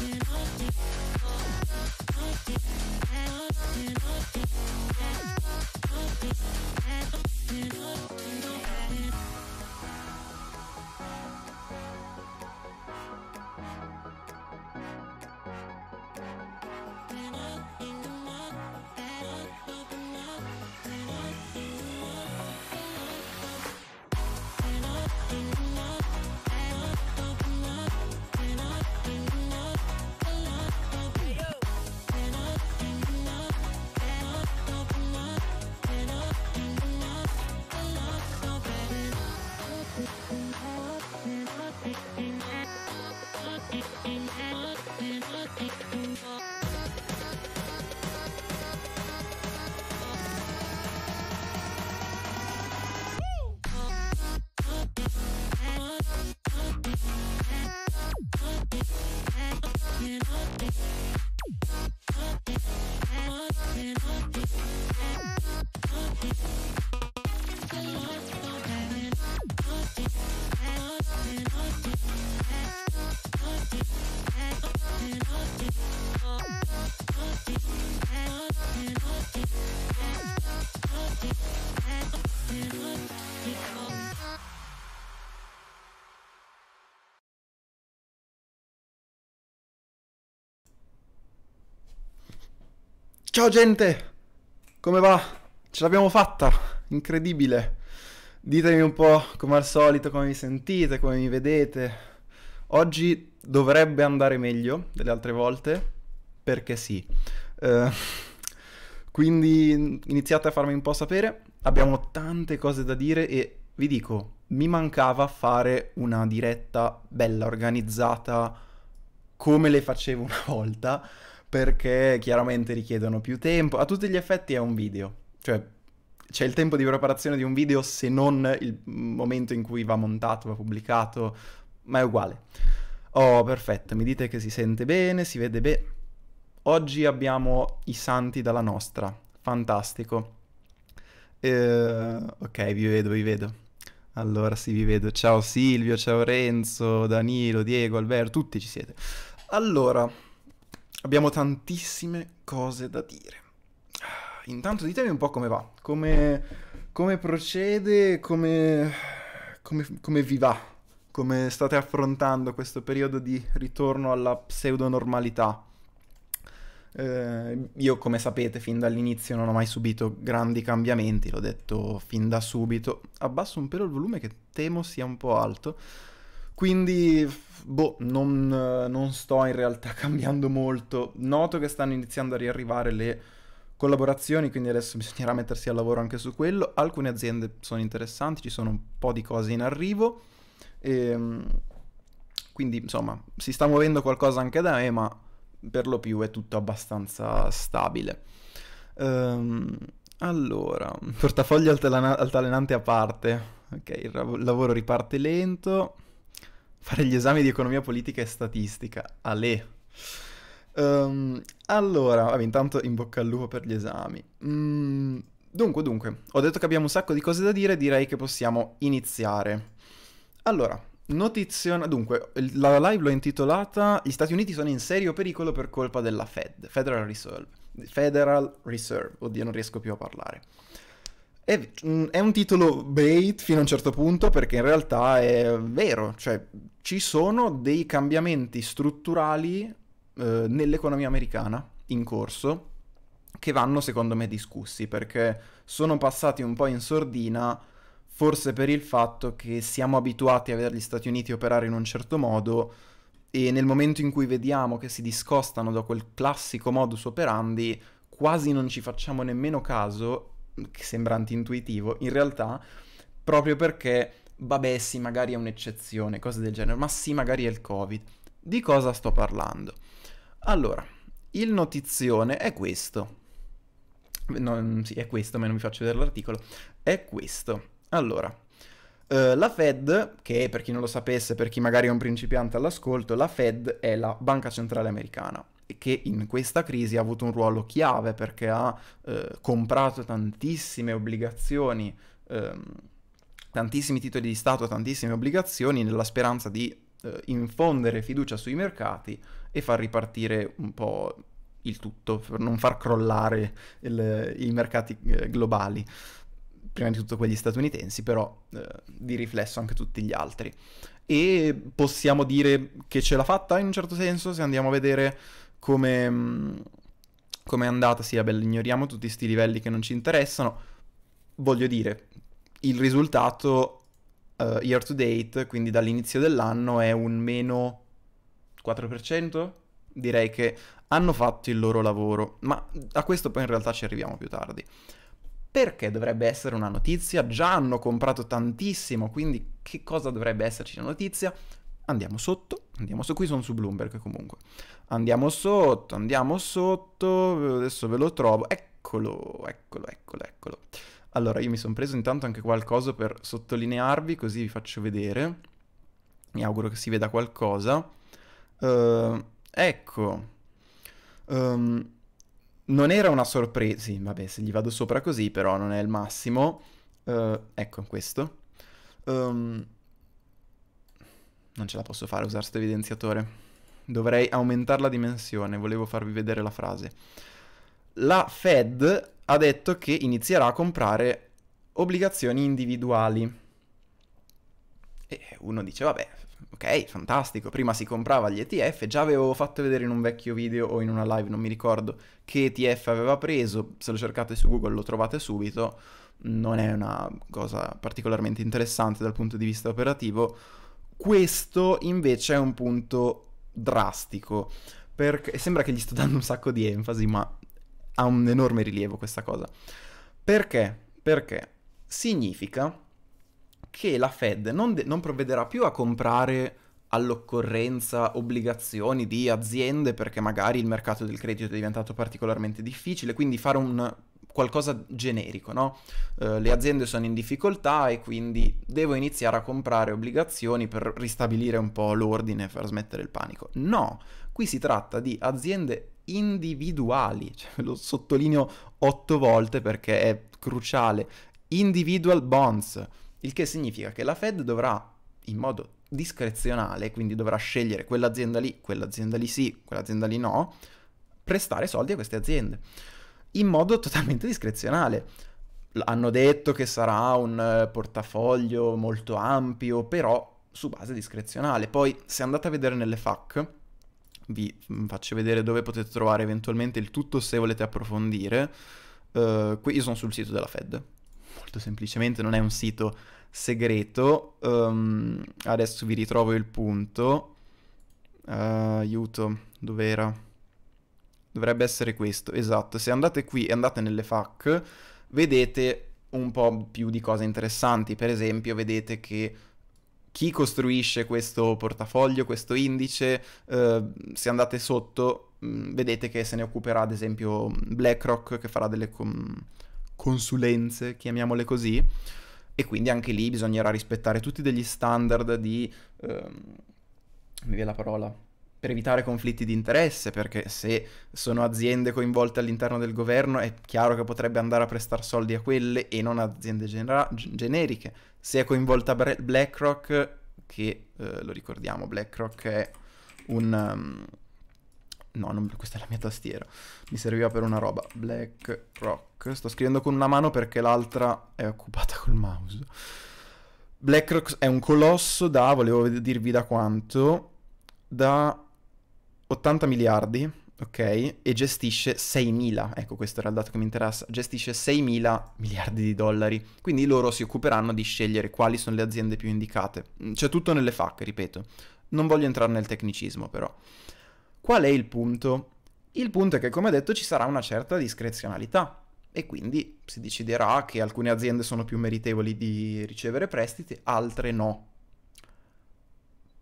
Thank you. Ciao gente, come va? Ce l'abbiamo fatta, incredibile. Ditemi un po' come al solito come vi sentite, come mi vedete. Oggi dovrebbe andare meglio delle altre volte, perché sì. Uh, quindi iniziate a farmi un po' sapere, abbiamo tante cose da dire e vi dico, mi mancava fare una diretta bella organizzata come le facevo una volta perché chiaramente richiedono più tempo. A tutti gli effetti è un video, cioè c'è il tempo di preparazione di un video se non il momento in cui va montato, va pubblicato, ma è uguale. Oh, perfetto, mi dite che si sente bene, si vede bene. Oggi abbiamo i santi dalla nostra, fantastico. Eh, ok, vi vedo, vi vedo. Allora sì, vi vedo. Ciao Silvio, ciao Renzo, Danilo, Diego, Alberto, tutti ci siete. Allora, abbiamo tantissime cose da dire. Ah, intanto ditemi un po' come va, come, come procede, come, come, come vi va, come state affrontando questo periodo di ritorno alla pseudonormalità. Eh, io, come sapete, fin dall'inizio non ho mai subito grandi cambiamenti, l'ho detto fin da subito. Abbasso un pelo il volume che temo sia un po' alto. Quindi, boh, non, non sto in realtà cambiando molto. Noto che stanno iniziando a riarrivare le collaborazioni, quindi adesso bisognerà mettersi al lavoro anche su quello. Alcune aziende sono interessanti, ci sono un po' di cose in arrivo. E, ehm, quindi, insomma, si sta muovendo qualcosa anche da me, ma per lo più è tutto abbastanza stabile. Um, allora, portafoglio altalenante a parte. Ok, il lavoro riparte lento. Fare gli esami di economia politica e statistica. Ale. Um, allora, vabbè, intanto in bocca al lupo per gli esami. Mm, dunque, dunque, ho detto che abbiamo un sacco di cose da dire, direi che possiamo iniziare. Allora, notizia... Dunque, la live l'ho intitolata Gli Stati Uniti sono in serio pericolo per colpa della Fed, Federal Reserve. Federal Reserve, oddio non riesco più a parlare. È, mm, è, un titolo bait fino a un certo punto perché in realtà è vero, cioè ci sono dei cambiamenti strutturali eh, nell'economia americana in corso che vanno secondo me discussi perché sono passati un po' in sordina forse per il fatto che siamo abituati a vedere gli Stati Uniti operare in un certo modo e nel momento in cui vediamo che si discostano da quel classico modus operandi quasi non ci facciamo nemmeno caso che sembra antintuitivo, in realtà proprio perché, vabbè sì, magari è un'eccezione, cose del genere, ma sì, magari è il Covid. Di cosa sto parlando? Allora, il notizione è questo. Non, sì, è questo, ma non vi faccio vedere l'articolo. È questo. Allora, Uh, la Fed, che per chi non lo sapesse, per chi magari è un principiante all'ascolto, la Fed è la banca centrale americana che in questa crisi ha avuto un ruolo chiave perché ha eh, comprato tantissime obbligazioni, ehm, tantissimi titoli di Stato, tantissime obbligazioni nella speranza di eh, infondere fiducia sui mercati e far ripartire un po' il tutto, per non far crollare il, i mercati eh, globali, prima di tutto quelli statunitensi, però eh, di riflesso anche tutti gli altri. E possiamo dire che ce l'ha fatta in un certo senso se andiamo a vedere come, mm, come è andata, sì, vabbè, ignoriamo tutti questi livelli che non ci interessano. Voglio dire, il risultato uh, year to date, quindi dall'inizio dell'anno, è un meno 4%? Direi che hanno fatto il loro lavoro, ma a questo poi in realtà ci arriviamo più tardi. Perché dovrebbe essere una notizia? Già hanno comprato tantissimo, quindi che cosa dovrebbe esserci una notizia? Andiamo sotto, andiamo su, qui sono su Bloomberg comunque. Andiamo sotto, andiamo sotto, adesso ve lo trovo. Eccolo, eccolo, eccolo, eccolo. Allora, io mi sono preso intanto anche qualcosa per sottolinearvi, così vi faccio vedere. Mi auguro che si veda qualcosa. Uh, ecco. Um, non era una sorpresa. Sì, vabbè, se gli vado sopra così, però non è il massimo. Uh, ecco questo. Um, non ce la posso fare usare questo evidenziatore. Dovrei aumentare la dimensione, volevo farvi vedere la frase. La Fed ha detto che inizierà a comprare obbligazioni individuali. E uno dice, vabbè, ok, fantastico, prima si comprava gli ETF, già avevo fatto vedere in un vecchio video o in una live, non mi ricordo, che ETF aveva preso, se lo cercate su Google lo trovate subito, non è una cosa particolarmente interessante dal punto di vista operativo, questo invece è un punto drastico, perché sembra che gli sto dando un sacco di enfasi, ma ha un enorme rilievo questa cosa. Perché? Perché significa che la Fed non, de- non provvederà più a comprare all'occorrenza obbligazioni di aziende perché magari il mercato del credito è diventato particolarmente difficile, quindi fare un qualcosa generico, no? Eh, le aziende sono in difficoltà e quindi devo iniziare a comprare obbligazioni per ristabilire un po' l'ordine, e far smettere il panico. No, qui si tratta di aziende individuali, cioè, lo sottolineo otto volte perché è cruciale, individual bonds, il che significa che la Fed dovrà in modo discrezionale, quindi dovrà scegliere quell'azienda lì, quell'azienda lì sì, quell'azienda lì no, prestare soldi a queste aziende in modo totalmente discrezionale. Hanno detto che sarà un eh, portafoglio molto ampio, però su base discrezionale. Poi se andate a vedere nelle FAC, vi mm, faccio vedere dove potete trovare eventualmente il tutto se volete approfondire. Uh, qui io sono sul sito della Fed, molto semplicemente, non è un sito segreto. Um, adesso vi ritrovo il punto. Uh, aiuto, era? Dovrebbe essere questo, esatto. Se andate qui e andate nelle FAQ, vedete un po' più di cose interessanti. Per esempio, vedete che chi costruisce questo portafoglio, questo indice, eh, se andate sotto, mm, vedete che se ne occuperà ad esempio BlackRock, che farà delle com- consulenze, chiamiamole così. E quindi anche lì bisognerà rispettare tutti degli standard di... Ehm, mi viene la parola per evitare conflitti di interesse, perché se sono aziende coinvolte all'interno del governo è chiaro che potrebbe andare a prestare soldi a quelle e non aziende genera- generiche. Se è coinvolta BlackRock, che eh, lo ricordiamo, BlackRock è un... Um, no, non, questa è la mia tastiera, mi serviva per una roba, BlackRock. Sto scrivendo con una mano perché l'altra è occupata col mouse. BlackRock è un colosso da, volevo dirvi da quanto, da 80 miliardi, ok? E gestisce 6 mila, ecco questo era il dato che mi interessa, gestisce 6 mila miliardi di dollari, quindi loro si occuperanno di scegliere quali sono le aziende più indicate. Mm, c'è tutto nelle FAC, ripeto. Non voglio entrare nel tecnicismo però. Qual è il punto? Il punto è che, come detto, ci sarà una certa discrezionalità e quindi si deciderà che alcune aziende sono più meritevoli di ricevere prestiti, altre no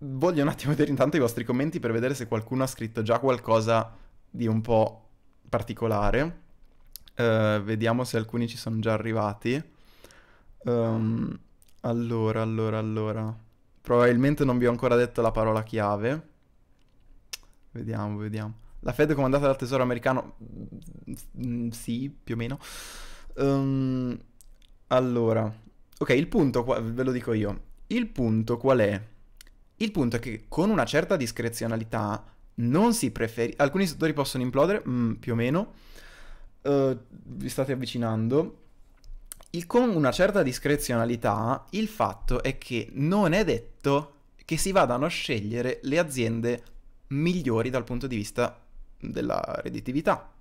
voglio un attimo vedere intanto i vostri commenti per vedere se qualcuno ha scritto già qualcosa di un po' particolare. Uh, vediamo se alcuni ci sono già arrivati. Um, allora, allora, allora. Probabilmente non vi ho ancora detto la parola chiave. Vediamo, vediamo. La Fed è comandata dal Tesoro americano? Mm, sì, più o meno. Um, allora, ok, il punto, qua, ve lo dico io. Il punto qual è? Il punto è che con una certa discrezionalità non si preferisce... Alcuni settori possono implodere, mm, più o meno, uh, vi state avvicinando. Il, con una certa discrezionalità il fatto è che non è detto che si vadano a scegliere le aziende migliori dal punto di vista della redditività.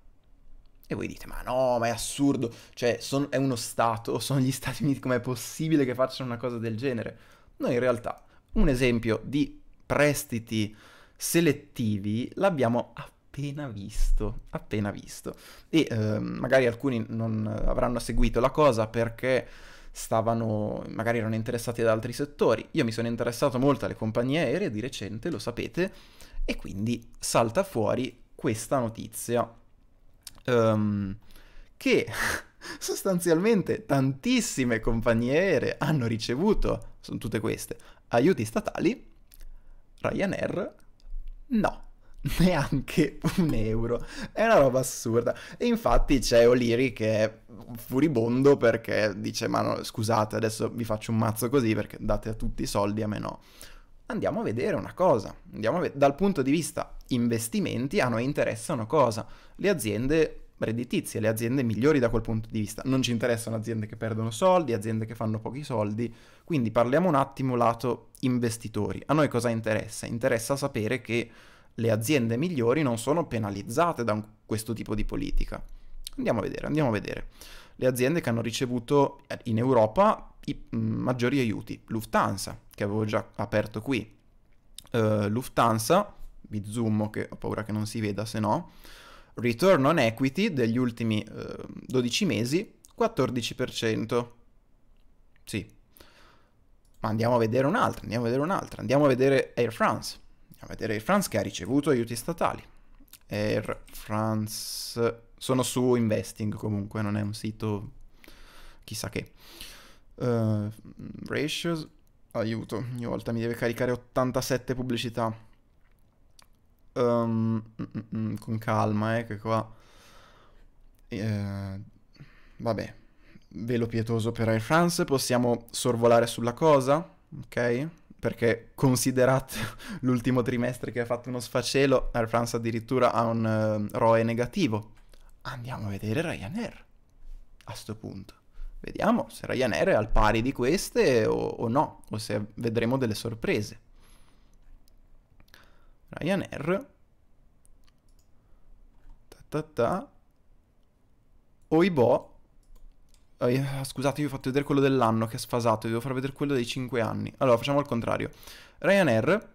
E voi dite, ma no, ma è assurdo, cioè son, è uno Stato, sono gli Stati Uniti, com'è possibile che facciano una cosa del genere? Noi in realtà un esempio di prestiti selettivi l'abbiamo appena visto, appena visto. E eh, magari alcuni non avranno seguito la cosa perché stavano, magari erano interessati ad altri settori. Io mi sono interessato molto alle compagnie aeree di recente, lo sapete, e quindi salta fuori questa notizia um, che sostanzialmente tantissime compagnie aeree hanno ricevuto, sono tutte queste, aiuti statali, Ryanair no. Neanche un euro. È una roba assurda. E infatti c'è O'Leary che è furibondo perché dice: Ma no, scusate, adesso vi faccio un mazzo così perché date a tutti i soldi, a me no andiamo a vedere una cosa. Vedere. Dal punto di vista investimenti a noi a una cosa. Le aziende redditizie, le aziende migliori da quel punto di vista. Non ci interessano aziende che perdono soldi, aziende che fanno pochi soldi, quindi parliamo un attimo lato investitori. A noi cosa interessa? Interessa sapere che le aziende migliori non sono penalizzate da un, questo tipo di politica. Andiamo a vedere, andiamo a vedere. Le aziende che hanno ricevuto eh, in Europa i mm, maggiori aiuti, Lufthansa, che avevo già aperto qui, uh, Lufthansa, vi zoom che ho paura che non si veda se no, Return on equity degli ultimi eh, 12 mesi 14%. Sì. Ma andiamo a vedere un'altra, andiamo a vedere un'altra, andiamo a vedere Air France. Andiamo a vedere Air France che ha ricevuto aiuti statali. Air France sono su Investing comunque, non è un sito chissà che. Uh, ratios, aiuto, ogni volta mi deve caricare 87 pubblicità um, con calma, eh, che qua... Eh, vabbè, velo pietoso per Air France, possiamo sorvolare sulla cosa, ok? Perché considerate l'ultimo trimestre che ha fatto uno sfacelo, Air France addirittura ha un uh, ROE negativo. Andiamo a vedere Ryanair a questo punto. Vediamo se Ryanair è al pari di queste o, o no, o se vedremo delle sorprese. Ryanair. Ta ta ta. Oibo. Oh, scusate, vi ho fatto vedere quello dell'anno che è sfasato, vi devo far vedere quello dei 5 anni. Allora, facciamo il contrario. Ryanair,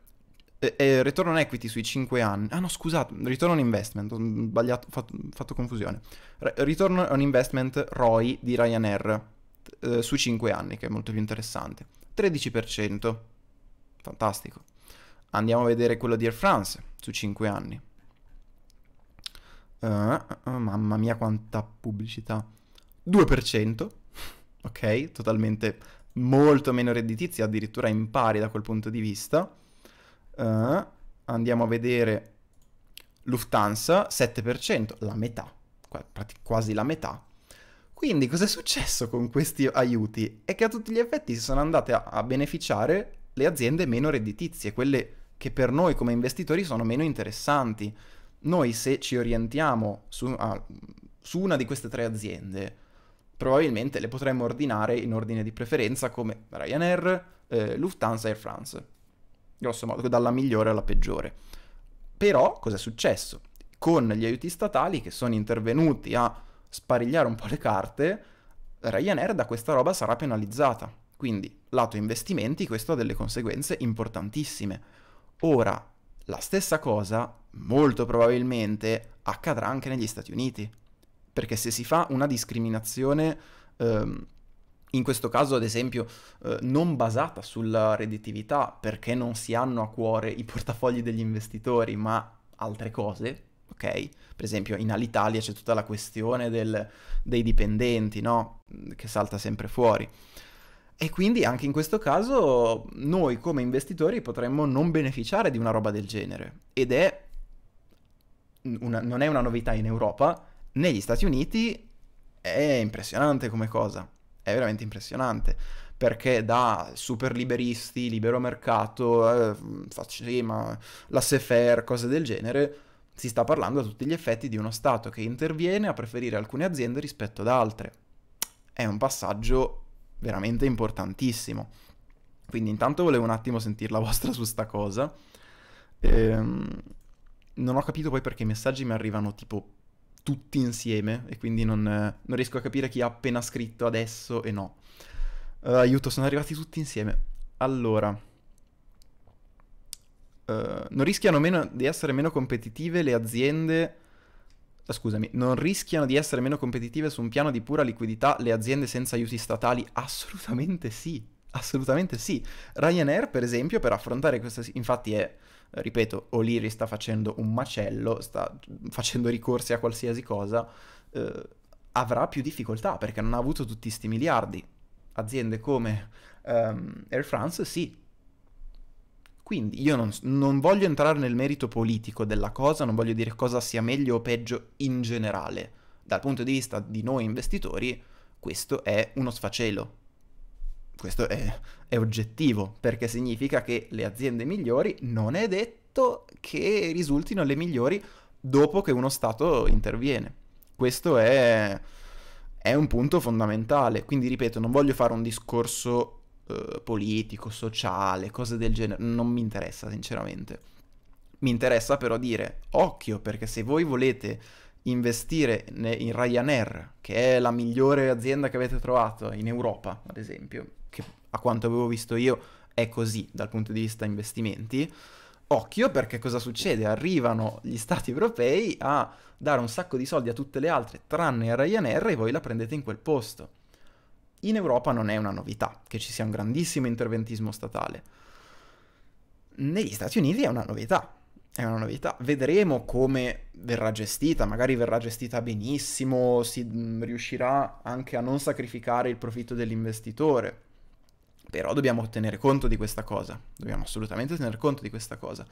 eh, eh, return on equity sui 5 anni. Ah no, scusate, return on investment, ho sbagliato, ho fatto, fatto, confusione. Re return on investment ROI di Ryanair eh, su 5 anni, che è molto più interessante. 13%. Fantastico. Andiamo a vedere quello di Air France su 5 anni. Uh, uh, mamma mia quanta pubblicità. 2%, ok, totalmente molto meno redditizia, addirittura in pari da quel punto di vista. Uh, andiamo a vedere Lufthansa, 7%, la metà, quasi la metà. Quindi cos'è successo con questi aiuti? È che a tutti gli effetti si sono andate a, a beneficiare le aziende meno redditizie, quelle che per noi come investitori sono meno interessanti. Noi se ci orientiamo su, ah, su una di queste tre aziende, probabilmente le potremmo ordinare in ordine di preferenza come Ryanair, eh, Lufthansa e Air France. Grosso modo, dalla migliore alla peggiore. Però cosa successo? Con gli aiuti statali che sono intervenuti a sparigliare un po' le carte, Ryanair da questa roba sarà penalizzata. Quindi, lato investimenti, questo ha delle conseguenze importantissime. Ora, la stessa cosa molto probabilmente accadrà anche negli Stati Uniti, perché se si fa una discriminazione, ehm, in questo caso ad esempio eh, non basata sulla redditività, perché non si hanno a cuore i portafogli degli investitori, ma altre cose, ok? Per esempio in Alitalia c'è tutta la questione del, dei dipendenti, no? Che salta sempre fuori. E quindi anche in questo caso noi come investitori potremmo non beneficiare di una roba del genere. Ed è una, non è una novità in Europa, negli Stati Uniti è impressionante come cosa. È veramente impressionante. Perché da super liberisti, libero mercato, eh, sì, ma laissez-faire, cose del genere, si sta parlando a tutti gli effetti di uno Stato che interviene a preferire alcune aziende rispetto ad altre. È un passaggio veramente importantissimo. Quindi intanto volevo un attimo sentire la vostra su sta cosa. Ehm, non ho capito poi perché i messaggi mi arrivano tipo tutti insieme e quindi non, non riesco a capire chi ha appena scritto adesso e no. Uh, aiuto, sono arrivati tutti insieme. Allora... Uh, non rischiano meno di essere meno competitive le aziende Ah, scusami, non rischiano di essere meno competitive su un piano di pura liquidità le aziende senza aiuti statali? Assolutamente sì, assolutamente sì. Ryanair, per esempio, per affrontare questa... infatti è, ripeto, O'Leary sta facendo un macello, sta facendo ricorsi a qualsiasi cosa, eh, avrà più difficoltà perché non ha avuto tutti questi miliardi. Aziende come um, Air France sì, quindi io non, non, voglio entrare nel merito politico della cosa, non voglio dire cosa sia meglio o peggio in generale. Dal punto di vista di noi investitori, questo è uno sfacelo. Questo è, è oggettivo, perché significa che le aziende migliori non è detto che risultino le migliori dopo che uno Stato interviene. Questo è, è un punto fondamentale. Quindi, ripeto, non voglio fare un discorso eh, politico, sociale, cose del genere, non mi interessa sinceramente. Mi interessa però dire occhio perché se voi volete investire in Ryanair, che è la migliore azienda che avete trovato in Europa, ad esempio, che a quanto avevo visto io è così dal punto di vista investimenti, occhio perché cosa succede? Arrivano gli stati europei a dare un sacco di soldi a tutte le altre tranne a Ryanair e voi la prendete in quel posto. In Europa non è una novità che ci sia un grandissimo interventismo statale. Negli Stati Uniti è una novità, è una novità. Vedremo come verrà gestita, magari verrà gestita benissimo, si mm, riuscirà anche a non sacrificare il profitto dell'investitore. Però dobbiamo tenere conto di questa cosa, dobbiamo assolutamente tenere conto di questa cosa.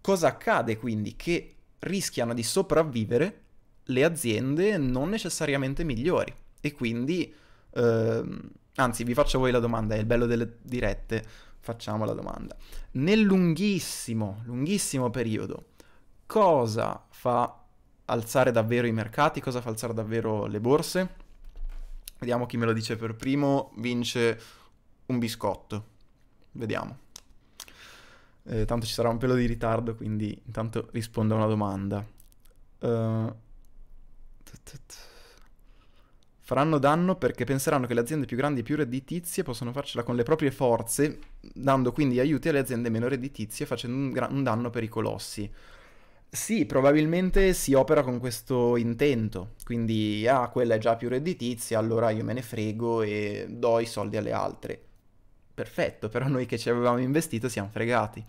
Cosa accade quindi? Che rischiano di sopravvivere le aziende non necessariamente migliori e quindi Uh, anzi, vi faccio voi la domanda, è il bello delle dirette, facciamo la domanda. Nel lunghissimo, lunghissimo periodo, cosa fa alzare davvero i mercati? Cosa fa alzare davvero le borse? Vediamo chi me lo dice per primo, vince un biscotto. Vediamo. Eh, tanto ci sarà un pelo di ritardo, quindi intanto rispondo a una domanda. Uh faranno danno perché penseranno che le aziende più grandi e più redditizie possono farcela con le proprie forze, dando quindi aiuti alle aziende meno redditizie, facendo un, gra- un danno per i colossi. Sì, probabilmente si opera con questo intento, quindi ah, quella è già più redditizia, allora io me ne frego e do i soldi alle altre. Perfetto, però noi che ci avevamo investito siamo fregati.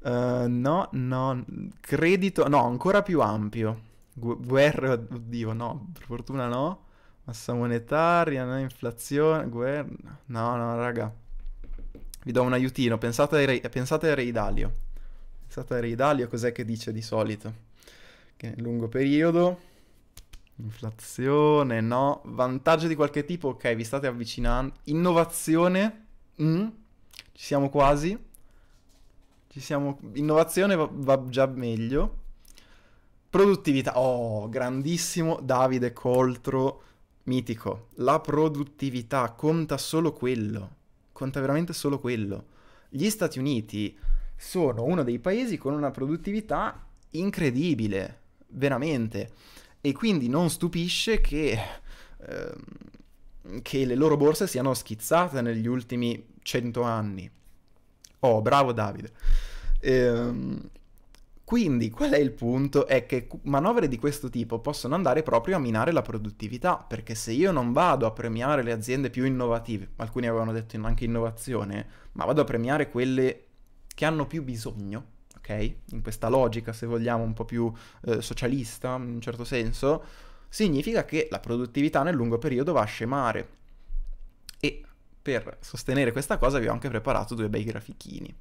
Uh, no, no, credito, no, ancora più ampio. Guerra, oddio, no, per fortuna no. Massa monetaria, no? inflazione, guerra... No, no, raga. Vi do un aiutino. Pensate, ai re... Pensate a Re Dalio. Pensate a Re Dalio, cos'è che dice di solito? Che nel lungo periodo... Inflazione, no. Vantaggio di qualche tipo? Ok, vi state avvicinando. Innovazione? Mm? Ci siamo quasi. Ci siamo... Innovazione va, va già meglio. Produttività, oh, grandissimo Davide Coltro mitico, la produttività, conta solo quello, conta veramente solo quello. Gli Stati Uniti sono uno dei paesi con una produttività incredibile, veramente. E quindi non stupisce che, ehm, che le loro borse siano schizzate negli ultimi cento anni. Oh, bravo Davide. Ehm, quindi qual è il punto? È che manovre di questo tipo possono andare proprio a minare la produttività, perché se io non vado a premiare le aziende più innovative, alcuni avevano detto anche innovazione, ma vado a premiare quelle che hanno più bisogno, ok? In questa logica, se vogliamo, un po' più eh, socialista, in un certo senso, significa che la produttività nel lungo periodo va a scemare. E per sostenere questa cosa vi ho anche preparato due bei grafichini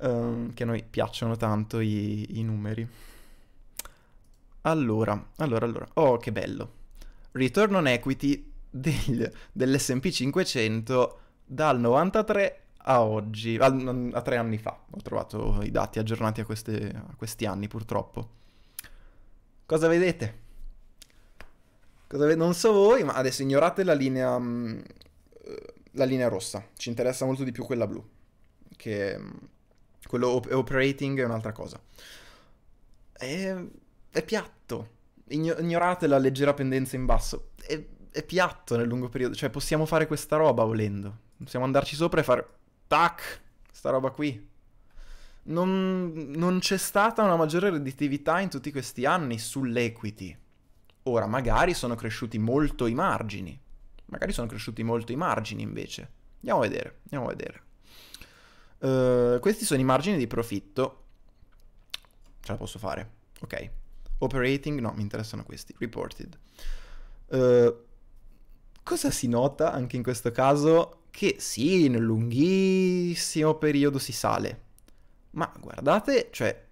um, che a noi piacciono tanto i, i numeri. Allora, allora, allora, oh che bello. Return on equity del, dell'SP 500 dal 93 a oggi, a, a, tre anni fa. Ho trovato i dati aggiornati a, queste, a questi anni purtroppo. Cosa vedete? Cosa ve- non so voi, ma adesso ignorate la linea, mh, mm, la linea rossa. Ci interessa molto di più quella blu. Che... Mh, mm, quello op- operating è un'altra cosa. È, è piatto. Ign- ignorate la leggera pendenza in basso. È, è piatto nel lungo periodo. Cioè, possiamo fare questa roba volendo. Possiamo andarci sopra e fare... Tac! Sta roba qui. Non, non, c'è stata una maggiore redditività in tutti questi anni sull'equity. Ora, magari sono cresciuti molto i margini. Magari sono cresciuti molto i margini invece. Andiamo a vedere, andiamo a vedere. Eh, questi sono i margini di profitto. Ce la posso fare. Ok. Operating, no, mi interessano questi. Reported. Uh, cosa si nota anche in questo caso? Che sì, in un lunghissimo periodo si sale. Ma guardate, cioè...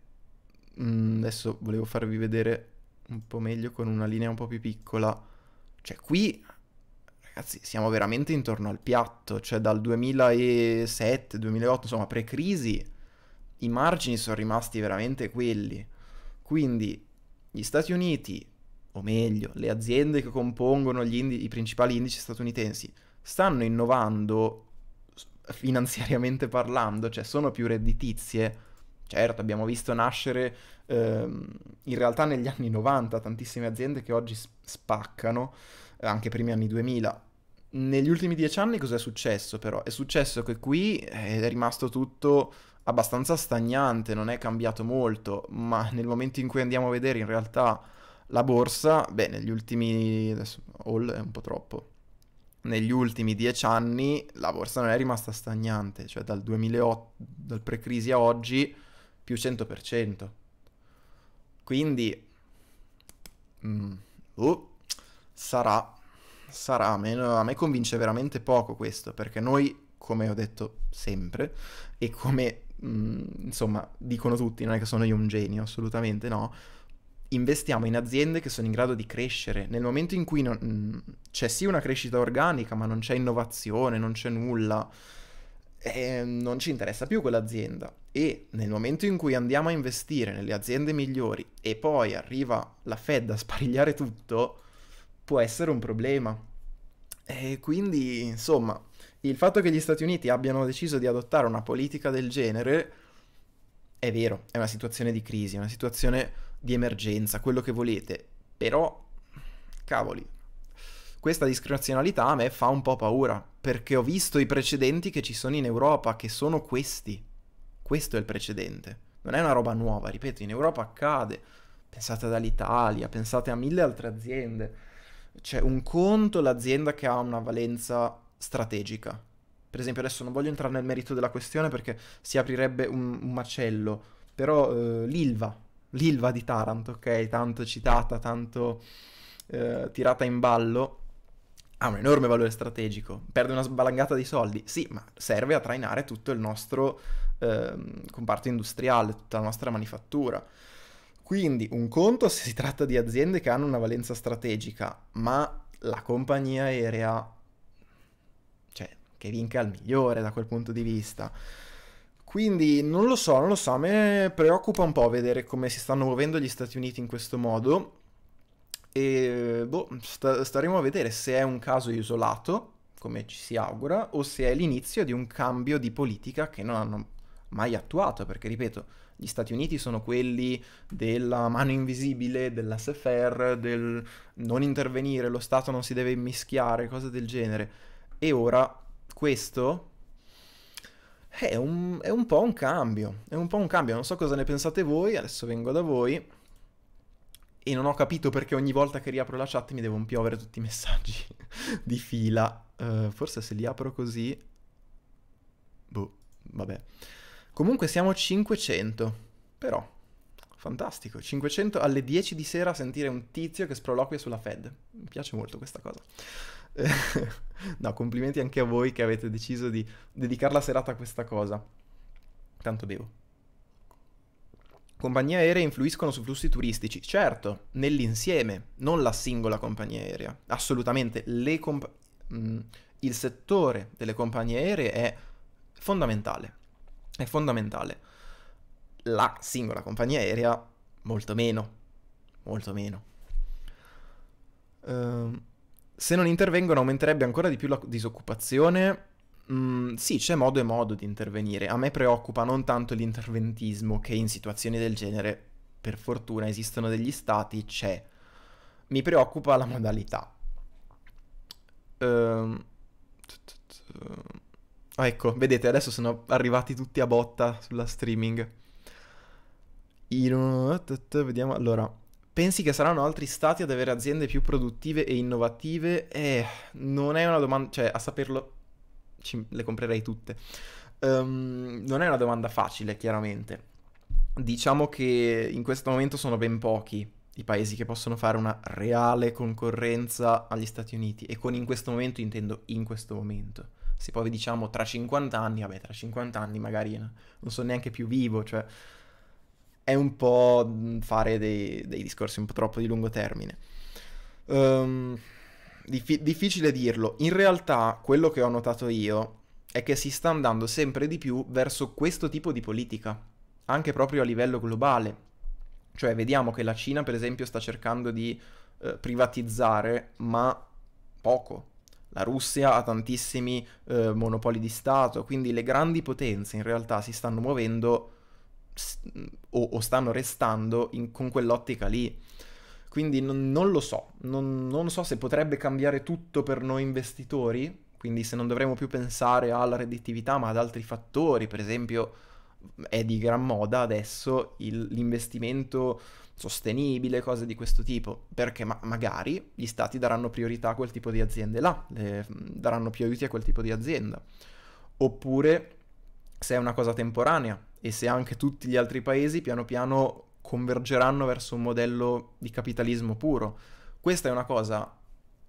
Mh, mm, adesso volevo farvi vedere un po' meglio con una linea un po' più piccola. Cioè qui ragazzi, siamo veramente intorno al piatto, cioè dal 2007-2008, insomma, pre-crisi, i margini sono rimasti veramente quelli. Quindi gli Stati Uniti, o meglio, le aziende che compongono indi- i principali indici statunitensi, stanno innovando finanziariamente parlando, cioè sono più redditizie. Certo, abbiamo visto nascere ehm, in realtà negli anni 90 tantissime aziende che oggi spaccano, eh, anche primi anni 2000, negli ultimi dieci anni cos'è successo però? È successo che qui eh, è rimasto tutto abbastanza stagnante, non è cambiato molto, ma nel momento in cui andiamo a vedere in realtà la borsa, beh, negli ultimi... adesso all è un po' troppo. Negli ultimi dieci anni la borsa non è rimasta stagnante, cioè dal 2008, dal pre-crisi a oggi, più 100%. Quindi... Mm, uh, sarà sarà meno. A me convince veramente poco questo, perché noi, come ho detto sempre, e come mh, mm, insomma dicono tutti, non è che sono io un genio, assolutamente no. Investiamo in aziende che sono in grado di crescere. Nel momento in cui non, mh, mm, c'è sì una crescita organica, ma non c'è innovazione, non c'è nulla. Eh, non ci interessa più quell'azienda e nel momento in cui andiamo a investire nelle aziende migliori e poi arriva la Fed a sparigliare tutto, può essere un problema. E quindi, insomma, il fatto che gli Stati Uniti abbiano deciso di adottare una politica del genere è vero, è una situazione di crisi, è una situazione di emergenza, quello che volete, però, cavoli, questa discrezionalità a me fa un po' paura, perché ho visto i precedenti che ci sono in Europa, che sono questi. Questo è il precedente. Non è una roba nuova, ripeto, in Europa accade. Pensate all'Italia, pensate a mille altre aziende c'è un conto l'azienda che ha una valenza strategica. Per esempio, adesso non voglio entrare nel merito della questione perché si aprirebbe un, un macello, però eh, l'Ilva, l'Ilva di Taranto, ok, tanto citata, tanto eh, tirata in ballo, ha un enorme valore strategico, perde una sbalangata di soldi, sì, ma serve a trainare tutto il nostro eh, comparto industriale, tutta la nostra manifattura. Quindi un conto se si tratta di aziende che hanno una valenza strategica, ma la compagnia aerea, cioè, che vinca il migliore da quel punto di vista. Quindi non lo so, non lo so, a me preoccupa un po' vedere come si stanno muovendo gli Stati Uniti in questo modo. E boh, sta staremo a vedere se è un caso isolato, come ci si augura, o se è l'inizio di un cambio di politica che non hanno mai attuato, perché ripeto, gli Stati Uniti sono quelli della mano invisibile, dell'SFR, del non intervenire, lo Stato non si deve immischiare, cose del genere. E ora questo è un, è un po' un cambio, è un po' un cambio, non so cosa ne pensate voi, adesso vengo da voi e non ho capito perché ogni volta che riapro la chat mi devono piovere tutti i messaggi di fila. Uh, forse se li apro così... Boh, vabbè. Comunque siamo 500, però, fantastico, 500 alle 10 di sera a sentire un tizio che sproloquia sulla Fed, mi piace molto questa cosa. no, complimenti anche a voi che avete deciso di dedicare la serata a questa cosa. Tanto bevo. Compagnie aeree influiscono su flussi turistici, certo, nell'insieme, non la singola compagnia aerea. Assolutamente, comp- mh, mm, il settore delle compagnie aeree è fondamentale è fondamentale. La singola compagnia aerea, molto meno, molto meno. Uh, se non intervengono aumenterebbe ancora di più la disoccupazione. Mm, sì, c'è modo e modo di intervenire. A me preoccupa non tanto l'interventismo che in situazioni del genere, per fortuna esistono degli stati, c'è. Mi preoccupa la modalità. Uh, Ah, ecco, vedete, adesso sono arrivati tutti a botta sulla streaming. Vediamo, allora. Pensi che saranno altri stati ad avere aziende più produttive e innovative? Eh, non è una domanda, cioè a saperlo ci... le comprerei tutte. Um, non è una domanda facile, chiaramente. Diciamo che in questo momento sono ben pochi i paesi che possono fare una reale concorrenza agli Stati Uniti e con in questo momento intendo in questo momento se poi diciamo tra 50 anni, vabbè tra 50 anni magari eh, non sono neanche più vivo, cioè è un po' fare dei, dei discorsi un po' troppo di lungo termine. Um, ehm, dif- difficile dirlo, in realtà quello che ho notato io è che si sta andando sempre di più verso questo tipo di politica, anche proprio a livello globale. Cioè vediamo che la Cina per esempio sta cercando di eh, privatizzare, ma poco, la Russia ha tantissimi eh, monopoli di Stato, quindi le grandi potenze in realtà si stanno muovendo o, o, stanno restando in, con quell'ottica lì. Quindi non, non lo so, non, non so se potrebbe cambiare tutto per noi investitori, quindi se non dovremmo più pensare alla redditività ma ad altri fattori, per esempio è di gran moda adesso il, l'investimento sostenibile, cose di questo tipo, perché ma- magari gli stati daranno priorità a quel tipo di aziende là, daranno più aiuti a quel tipo di azienda. Oppure se è una cosa temporanea e se anche tutti gli altri paesi piano piano convergeranno verso un modello di capitalismo puro. Questa è una cosa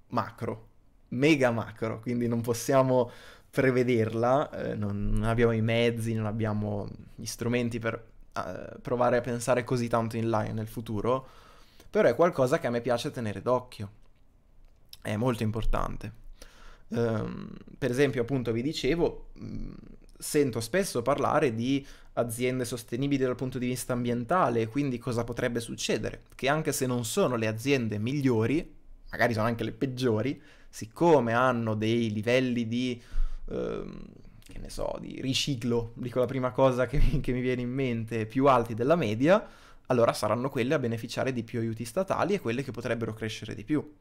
macro, mega macro, quindi non possiamo prevederla, eh, non, non abbiamo i mezzi, non abbiamo gli strumenti per provare a pensare così tanto in là nel futuro, però è qualcosa che a me piace tenere d'occhio. È molto importante. Um, per esempio, appunto, vi dicevo, mh, sento spesso parlare di aziende sostenibili dal punto di vista ambientale, quindi cosa potrebbe succedere? Che anche se non sono le aziende migliori, magari sono anche le peggiori, siccome hanno dei livelli di... Uh, che ne so, di riciclo, dico la prima cosa che mi, che mi viene in mente, più alti della media, allora saranno quelle a beneficiare di più aiuti statali e quelle che potrebbero crescere di più.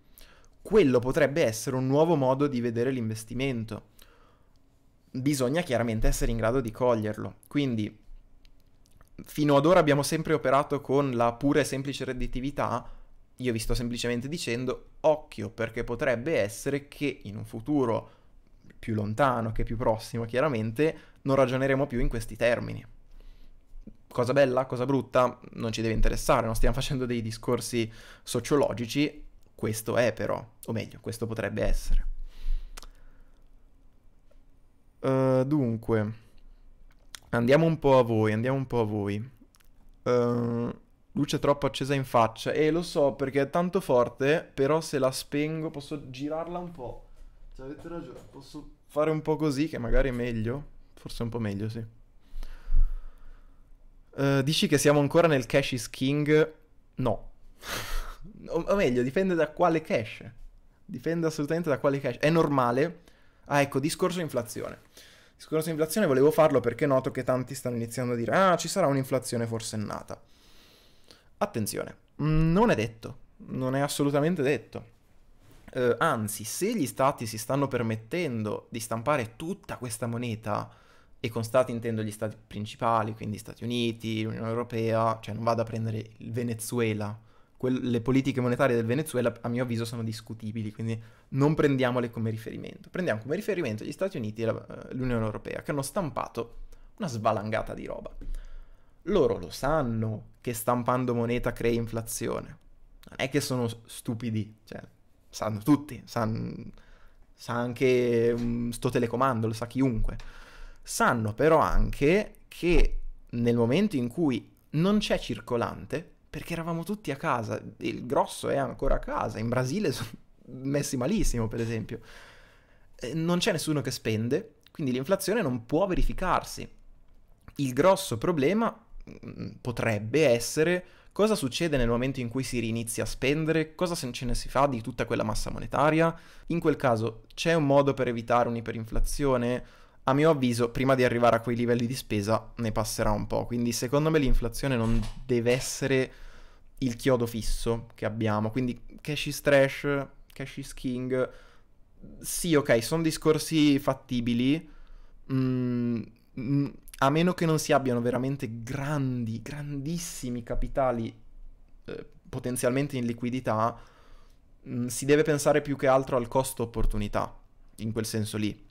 Quello potrebbe essere un nuovo modo di vedere l'investimento. Bisogna chiaramente essere in grado di coglierlo. Quindi, fino ad ora abbiamo sempre operato con la pura e semplice redditività. Io vi sto semplicemente dicendo occhio perché potrebbe essere che in un futuro più lontano che più prossimo, chiaramente, non ragioneremo più in questi termini. Cosa bella, cosa brutta, non ci deve interessare, non stiamo facendo dei discorsi sociologici, questo è però, o meglio, questo potrebbe essere. Uh, dunque, andiamo un po' a voi, andiamo un po' a voi. Uh, luce troppo accesa in faccia, e eh, lo so perché è tanto forte, però se la spengo posso girarla un po'. Ci cioè, avete ragione, posso fare un po' così che magari è meglio. Forse un po' meglio, sì. Uh, dici che siamo ancora nel cash is king? No. o, o meglio, dipende da quale cash. Dipende assolutamente da quale cash. È normale. Ah, ecco, discorso inflazione. Discorso inflazione volevo farlo perché noto che tanti stanno iniziando a dire ah, ci sarà un'inflazione forsennata. Attenzione, non è detto, non è assolutamente detto eh, anzi, se gli stati si stanno permettendo di stampare tutta questa moneta, e con stati intendo gli stati principali, quindi Stati Uniti, l'Unione Europea, cioè non vado a prendere il Venezuela. Que- le politiche monetarie del Venezuela, a mio avviso, sono discutibili, quindi non prendiamole come riferimento. Prendiamo come riferimento gli Stati Uniti e la- eh, l'Unione Europea, che hanno stampato una svalangata di roba. Loro lo sanno che stampando moneta crea inflazione. Non è che sono stupidi, cioè sanno tutti, sanno, sa anche um, sto telecomando, lo sa chiunque. Sanno però anche che nel momento in cui non c'è circolante, perché eravamo tutti a casa, il grosso è ancora a casa, in Brasile sono messi malissimo per esempio, eh, non c'è nessuno che spende, quindi l'inflazione non può verificarsi. Il grosso problema mm, potrebbe essere Cosa succede nel momento in cui si rinizia a spendere? Cosa ce ne si fa di tutta quella massa monetaria? In quel caso c'è un modo per evitare un'iperinflazione? A mio avviso, prima di arrivare a quei livelli di spesa, ne passerà un po'. Quindi secondo me l'inflazione non deve essere il chiodo fisso che abbiamo. Quindi cash is trash, cash is king. Sì, ok, sono discorsi fattibili. Mm, mm, a meno che non si abbiano veramente grandi, grandissimi capitali eh, potenzialmente in liquidità, mh, mm, si deve pensare più che altro al costo opportunità, in quel senso lì.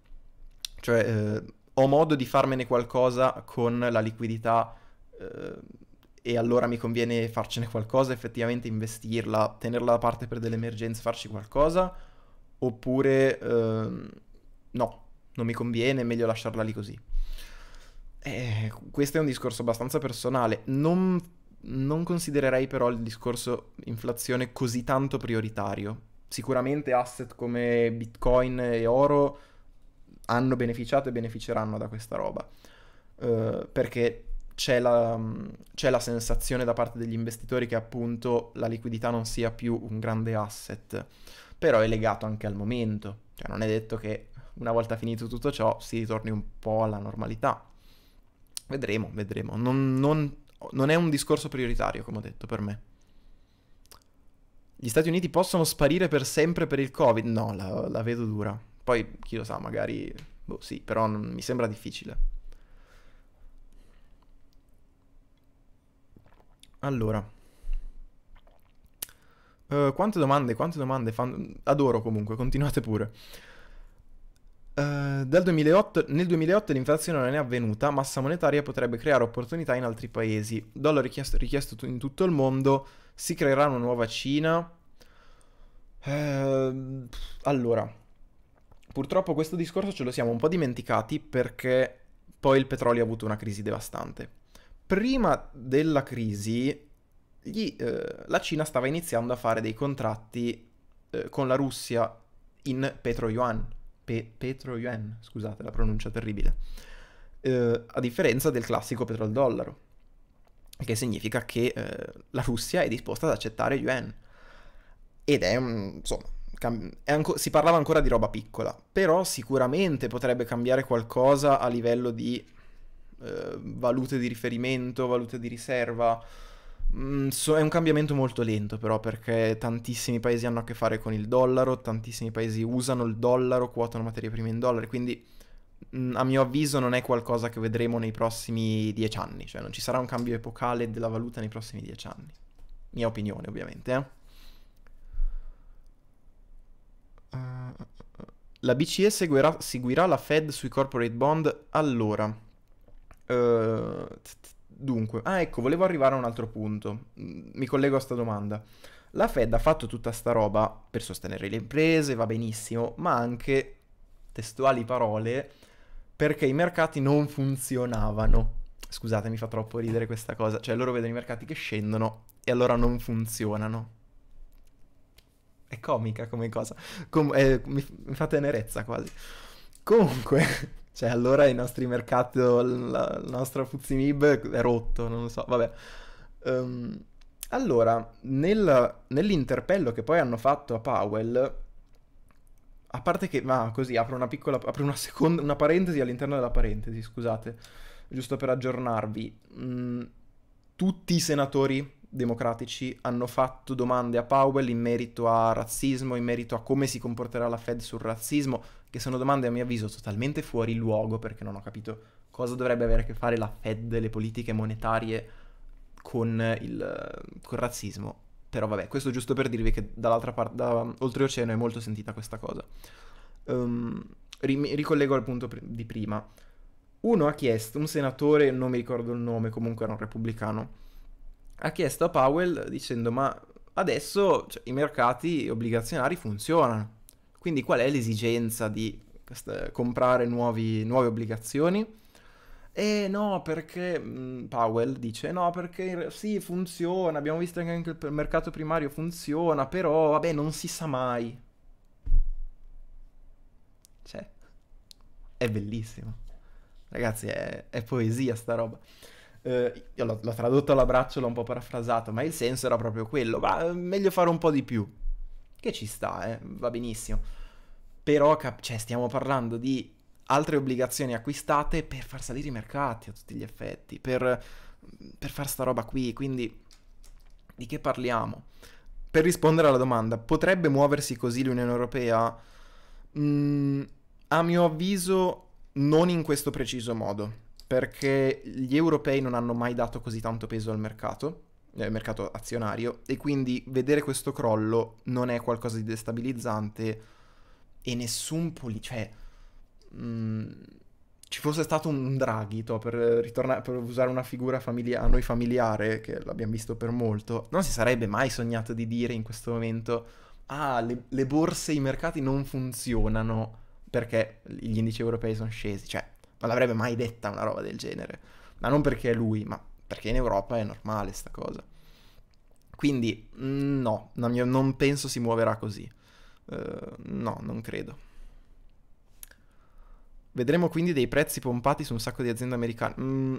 Cioè, eh, ho modo di farmene qualcosa con la liquidità eh, e allora mi conviene farcene qualcosa, effettivamente investirla, tenerla da parte per delle emergenze, farci qualcosa, oppure ehm, no, non mi conviene, è meglio lasciarla lì così. Eh, questo è un discorso abbastanza personale. Non, non considererei però il discorso inflazione così tanto prioritario. Sicuramente asset come bitcoin e oro hanno beneficiato e beneficeranno da questa roba. Uh, perché c'è la, c'è la, sensazione da parte degli investitori che appunto la liquidità non sia più un grande asset, però è legato anche al momento, cioè non è detto che una volta finito tutto ciò si ritorni un po' alla normalità. Vedremo, vedremo. Non, non, non è un discorso prioritario, come ho detto, per me. Gli Stati Uniti possono sparire per sempre per il Covid? No, la, la vedo dura. Poi, chi lo sa, magari... Boh, sì, però non, mi sembra difficile. Allora. Uh, quante domande, quante domande fanno... Adoro comunque, continuate pure. Uh, eh, 2008, nel 2008 l'inflazione non è avvenuta, massa monetaria potrebbe creare opportunità in altri paesi. Dollaro richiesto, richiesto in tutto il mondo, si creerà una nuova Cina. Uh, allora, purtroppo questo discorso ce lo siamo un po' dimenticati perché poi il petrolio ha avuto una crisi devastante. Prima della crisi, gli, uh, la Cina stava iniziando a fare dei contratti eh, con la Russia in petro yuan Pe- Petro Yuan, scusate la pronuncia terribile, eh, a differenza del classico petrol-dollaro, che significa che eh, la Russia è disposta ad accettare Yuan. Ed è un, insomma, cam- è anco- si parlava ancora di roba piccola, però sicuramente potrebbe cambiare qualcosa a livello di eh, valute di riferimento, valute di riserva, Mm, so, è un cambiamento molto lento però perché tantissimi paesi hanno a che fare con il dollaro, tantissimi paesi usano il dollaro, quotano materie prime in dollari, quindi mm, a mio avviso non è qualcosa che vedremo nei prossimi dieci anni, cioè non ci sarà un cambio epocale della valuta nei prossimi dieci anni. Mia opinione ovviamente. Eh? la BCE seguirà, seguirà, la Fed sui corporate bond allora. Uh, Dunque, ah ecco, volevo arrivare a un altro punto. Mm, mi collego a sta domanda. La Fed ha fatto tutta sta roba per sostenere le imprese, va benissimo, ma anche, testuali parole, perché i mercati non funzionavano. Scusate, mi fa troppo ridere questa cosa. Cioè, loro vedono i mercati che scendono e allora non funzionano. È comica come cosa. Com- eh, mi, f- mi fa tenerezza quasi. Comunque... Cioè, allora i nostri mercati, la, il nostro Fuzimib è rotto, non lo so, vabbè. Um, allora, nel, nell'interpello che poi hanno fatto a Powell, a parte che, ma così, apro una piccola, apro una seconda, una parentesi all'interno della parentesi, scusate, giusto per aggiornarvi. Mm, tutti i senatori democratici hanno fatto domande a Powell in merito a razzismo, in merito a come si comporterà la Fed sul razzismo, che sono domande a mio avviso totalmente fuori luogo perché non ho capito cosa dovrebbe avere a che fare la Fed, le politiche monetarie con il col razzismo. Però vabbè, questo giusto per dirvi che dall'altra parte, da oltreoceano è molto sentita questa cosa. Um, ehm, ri- ricollego al punto pr- di prima. Uno ha chiesto, un senatore, non mi ricordo il nome, comunque era un repubblicano, ha chiesto a Powell dicendo ma adesso cioè, i mercati obbligazionari funzionano quindi qual è l'esigenza di comprare nuovi, nuove obbligazioni? E eh, no, perché mm, Powell dice no, perché sì, funziona, abbiamo visto che anche il mercato primario funziona, però vabbè, non si sa mai. Cioè, è bellissimo. Ragazzi, è, è poesia sta roba. Eh, io l'ho, l'ho tradotto alla bracciola un po' parafrasato, ma il senso era proprio quello, ma eh, meglio fare un po' di più che ci sta, eh, va benissimo. Però cap- cioè, stiamo parlando di altre obbligazioni acquistate per far salire i mercati a tutti gli effetti, per, per far sta roba qui, quindi di che parliamo? Per rispondere alla domanda, potrebbe muoversi così l'Unione Europea? Mm, a mio avviso non in questo preciso modo, perché gli europei non hanno mai dato così tanto peso al mercato eh, mercato azionario e quindi vedere questo crollo non è qualcosa di destabilizzante e nessun poli... cioè... Mh, mm, ci fosse stato un Draghi, to, per, ritornare, per usare una figura familia- a noi familiare, che l'abbiamo visto per molto, non si sarebbe mai sognato di dire in questo momento ah, le, le borse i mercati non funzionano perché gli indici europei sono scesi, cioè non l'avrebbe mai detta una roba del genere, ma non perché è lui, ma perché in Europa è normale sta cosa. Quindi mm, no, non, penso si muoverà così. Uh, no, non credo. Vedremo quindi dei prezzi pompati su un sacco di aziende americane. Mm,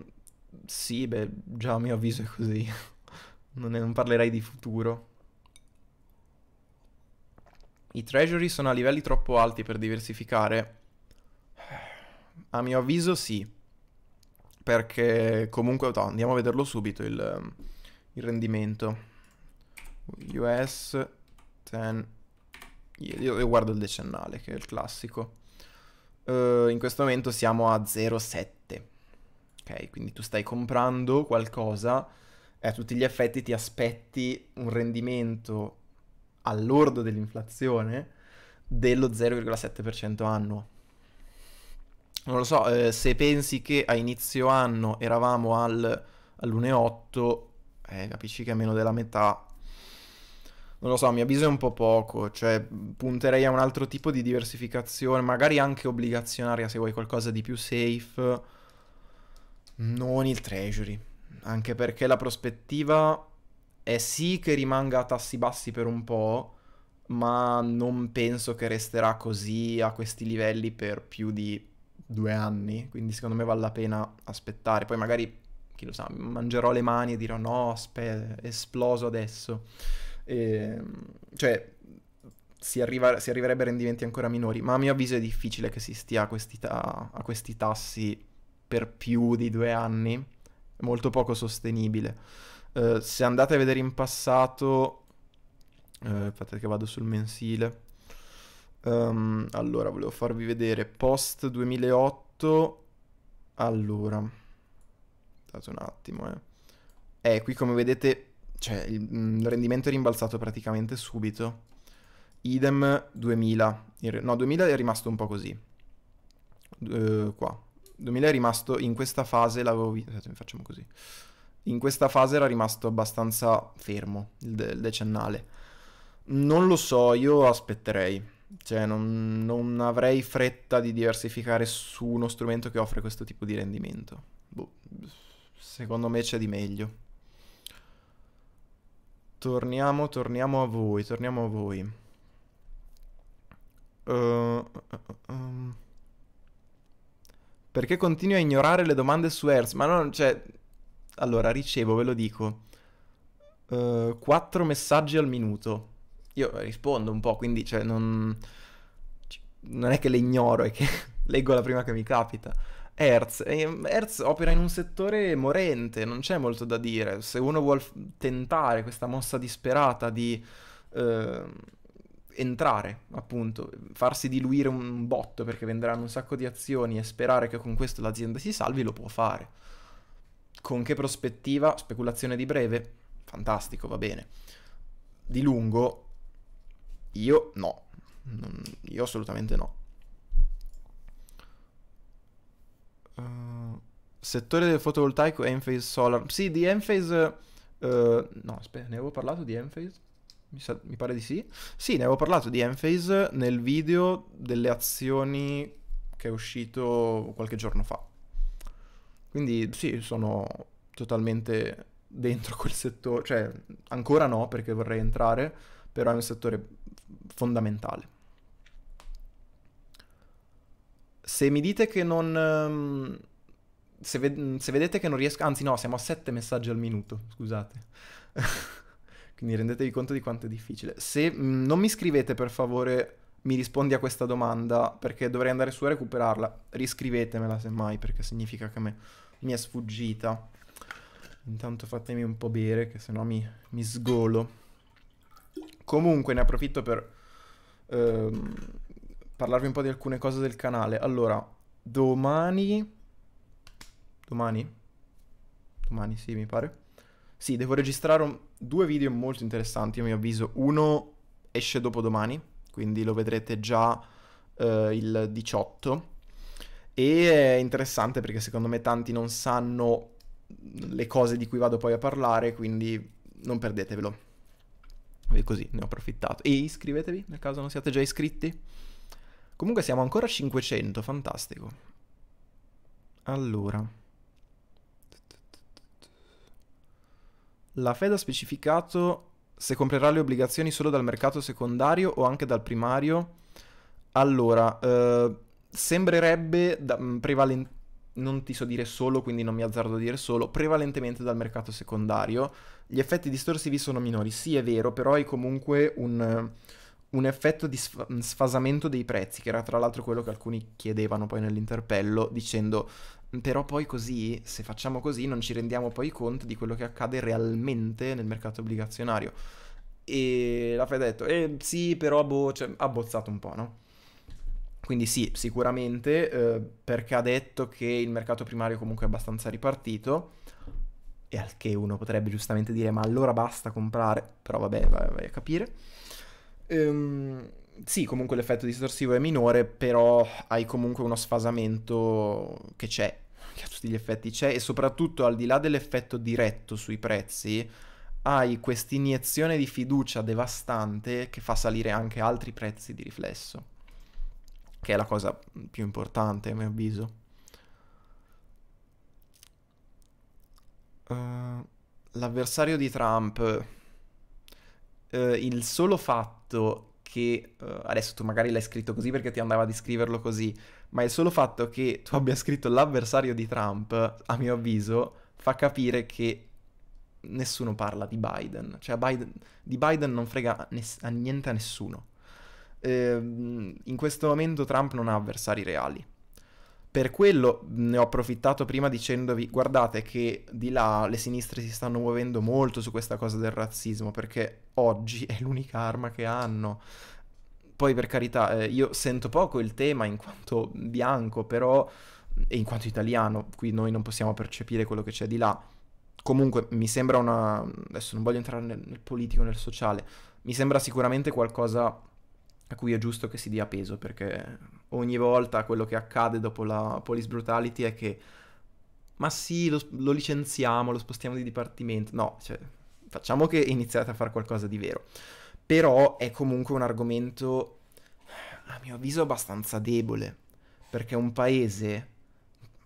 sì, beh, già a mio avviso è così. non, è, non parlerei di futuro. I treasury sono a livelli troppo alti per diversificare? A mio avviso sì perché comunque no, andiamo a vederlo subito il, il rendimento. US 10 io, io, guardo il decennale che è il classico. Uh, in questo momento siamo a 0,7. Ok, quindi tu stai comprando qualcosa e a tutti gli effetti ti aspetti un rendimento all'ordo dell'inflazione dello 0,7% annuo non lo so, eh, se pensi che a inizio anno eravamo al, all'1,8, eh, capisci che è meno della metà. Non lo so, mi avviso è un po' poco, cioè punterei a un altro tipo di diversificazione, magari anche obbligazionaria se vuoi qualcosa di più safe, non il treasury, anche perché la prospettiva è sì che rimanga a tassi bassi per un po', ma non penso che resterà così a questi livelli per più di due anni, quindi secondo me vale la pena aspettare. Poi magari, chi lo sa, mangerò le mani e dirò no, aspe- esploso adesso. E, ehm, cioè, si, arriva, si, arriverebbe a rendimenti ancora minori, ma a mio avviso è difficile che si stia a questi, ta- a questi tassi per più di due anni, è molto poco sostenibile. Uh, se andate a vedere in passato, uh, eh, aspettate che vado sul mensile, Um, allora, volevo farvi vedere post 2008. Allora, dato un attimo, eh. Eh, qui come vedete, cioè, il, mm, il rendimento è rimbalzato praticamente subito. Idem 2000. Il, no, 2000 è rimasto un po' così. Uh, qua. 2000 è rimasto in questa fase, l'avevo visto... facciamo così. In questa fase era rimasto abbastanza fermo il, de il decennale. Non lo so, io aspetterei. Cioè, non, non, avrei fretta di diversificare su uno strumento che offre questo tipo di rendimento. Boh, secondo me c'è di meglio. Torniamo, torniamo a voi, torniamo a voi. Uh, um. Perché continui a ignorare le domande su Hertz? Ma non, cioè... Allora, ricevo, ve lo dico. Uh, 4 messaggi al minuto io rispondo un po', quindi cioè, non, non è che le ignoro, è che leggo la prima che mi capita. Hertz. Ehm, Hertz opera in un settore morente, non c'è molto da dire. Se uno vuole tentare questa mossa disperata di eh, entrare, appunto, farsi diluire un botto perché venderanno un sacco di azioni e sperare che con questo l'azienda si salvi, lo può fare. Con che prospettiva? Speculazione di breve? Fantastico, va bene. Di lungo, io no. Non, io assolutamente no. Uh, settore del fotovoltaico Enphase Solar. Sì, di Enphase... Uh, no, aspetta, ne avevo parlato di Enphase? Mi, sa, mi pare di sì. Sì, ne avevo parlato di Enphase nel video delle azioni che è uscito qualche giorno fa. Quindi sì, sono totalmente dentro quel settore, cioè ancora no perché vorrei entrare, però è un settore fondamentale. Se mi dite che non... Ehm, se, ved- se vedete che non riesco... Anzi no, siamo a 7 messaggi al minuto, scusate. Quindi rendetevi conto di quanto è difficile. Se mh, mm, non mi scrivete per favore mi rispondi a questa domanda perché dovrei andare su a recuperarla. Riscrivetemela semmai perché significa che me, mi è sfuggita. Intanto fatemi un po' bere che sennò mi, mi sgolo. Comunque ne approfitto per ehm, parlarvi un po' di alcune cose del canale. Allora, domani... Domani? Domani, sì, mi pare. Sì, devo registrare un... due video molto interessanti, a mio avviso. Uno esce dopo domani, quindi lo vedrete già eh, il 18. E è interessante perché secondo me tanti non sanno le cose di cui vado poi a parlare, quindi non perdetevelo. E così ne ho approfittato. E iscrivetevi nel caso non siate già iscritti. Comunque siamo ancora a 500, fantastico. Allora. La Fed ha specificato se comprerà le obbligazioni solo dal mercato secondario o anche dal primario. Allora, eh, sembrerebbe mm, prevalentemente non ti so dire solo, quindi non mi azzardo a dire solo, prevalentemente dal mercato secondario, gli effetti distorsivi sono minori. Sì, è vero, però hai comunque un, un effetto di sf- sfasamento dei prezzi, che era tra l'altro quello che alcuni chiedevano poi nell'interpello, dicendo però poi così, se facciamo così, non ci rendiamo poi conto di quello che accade realmente nel mercato obbligazionario. E la Fed ha detto, eh sì, però boh, cioè, ha bozzato un po', no? Quindi sì, sicuramente, eh, perché ha detto che il mercato primario comunque è abbastanza ripartito, e al che uno potrebbe giustamente dire, ma allora basta comprare, però vabbè, vai, vai a capire. Ehm, sì, comunque l'effetto distorsivo è minore, però hai comunque uno sfasamento che c'è, che a tutti gli effetti c'è, e soprattutto al di là dell'effetto diretto sui prezzi, hai questa iniezione di fiducia devastante che fa salire anche altri prezzi di riflesso, che è la cosa più importante a mio avviso. Eh, l'avversario di Trump, uh, il solo fatto che, uh, adesso tu magari l'hai scritto così perché ti andava di scriverlo così, ma il solo fatto che tu abbia scritto l'avversario di Trump, a mio avviso, fa capire che nessuno parla di Biden, cioè Biden, di Biden non frega ness- a niente a nessuno. Ehm, in questo momento Trump non ha avversari reali per quello ne ho approfittato prima dicendovi guardate che di là le sinistre si stanno muovendo molto su questa cosa del razzismo perché oggi è l'unica arma che hanno. Poi per carità, eh, io sento poco il tema in quanto bianco, però e in quanto italiano, qui noi non possiamo percepire quello che c'è di là. Comunque mi sembra una... adesso non voglio entrare nel, nel politico, nel sociale, mi sembra sicuramente qualcosa a cui è giusto che si dia peso perché ogni volta quello che accade dopo la police brutality è che ma sì, lo, lo licenziamo, lo spostiamo di dipartimento. No, cioè, facciamo che iniziate a fare qualcosa di vero. Però è comunque un argomento, a mio avviso, abbastanza debole. Perché un paese,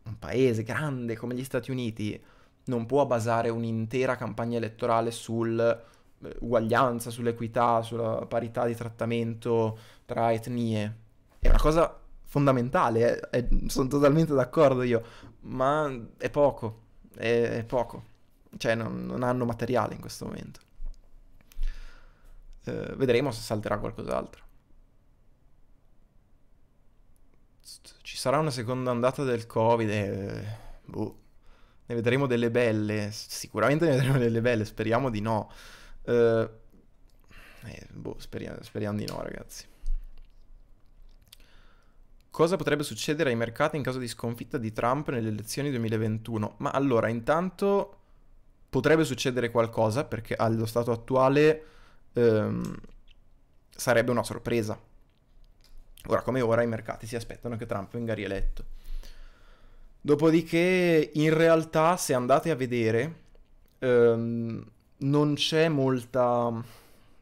un paese grande come gli Stati Uniti, non può basare un'intera campagna elettorale sull'uguaglianza, eh, sull'equità, sulla parità di trattamento tra etnie è una cosa fondamentale, è, eh, è, sono totalmente d'accordo io, ma è poco, è, è poco, cioè non, non, hanno materiale in questo momento. Eh, vedremo se salterà qualcos'altro. Ci sarà una seconda ondata del Covid, eh, boh. ne vedremo delle belle, sicuramente ne vedremo delle belle, speriamo di no. Eh, eh boh, speriamo, speriamo di no ragazzi. Cosa potrebbe succedere ai mercati in caso di sconfitta di Trump nelle elezioni 2021? Ma allora, intanto potrebbe succedere qualcosa perché allo stato attuale ehm, sarebbe una sorpresa. Ora come ora i mercati si aspettano che Trump venga rieletto. Dopodiché, in realtà, se andate a vedere, ehm, non c'è molta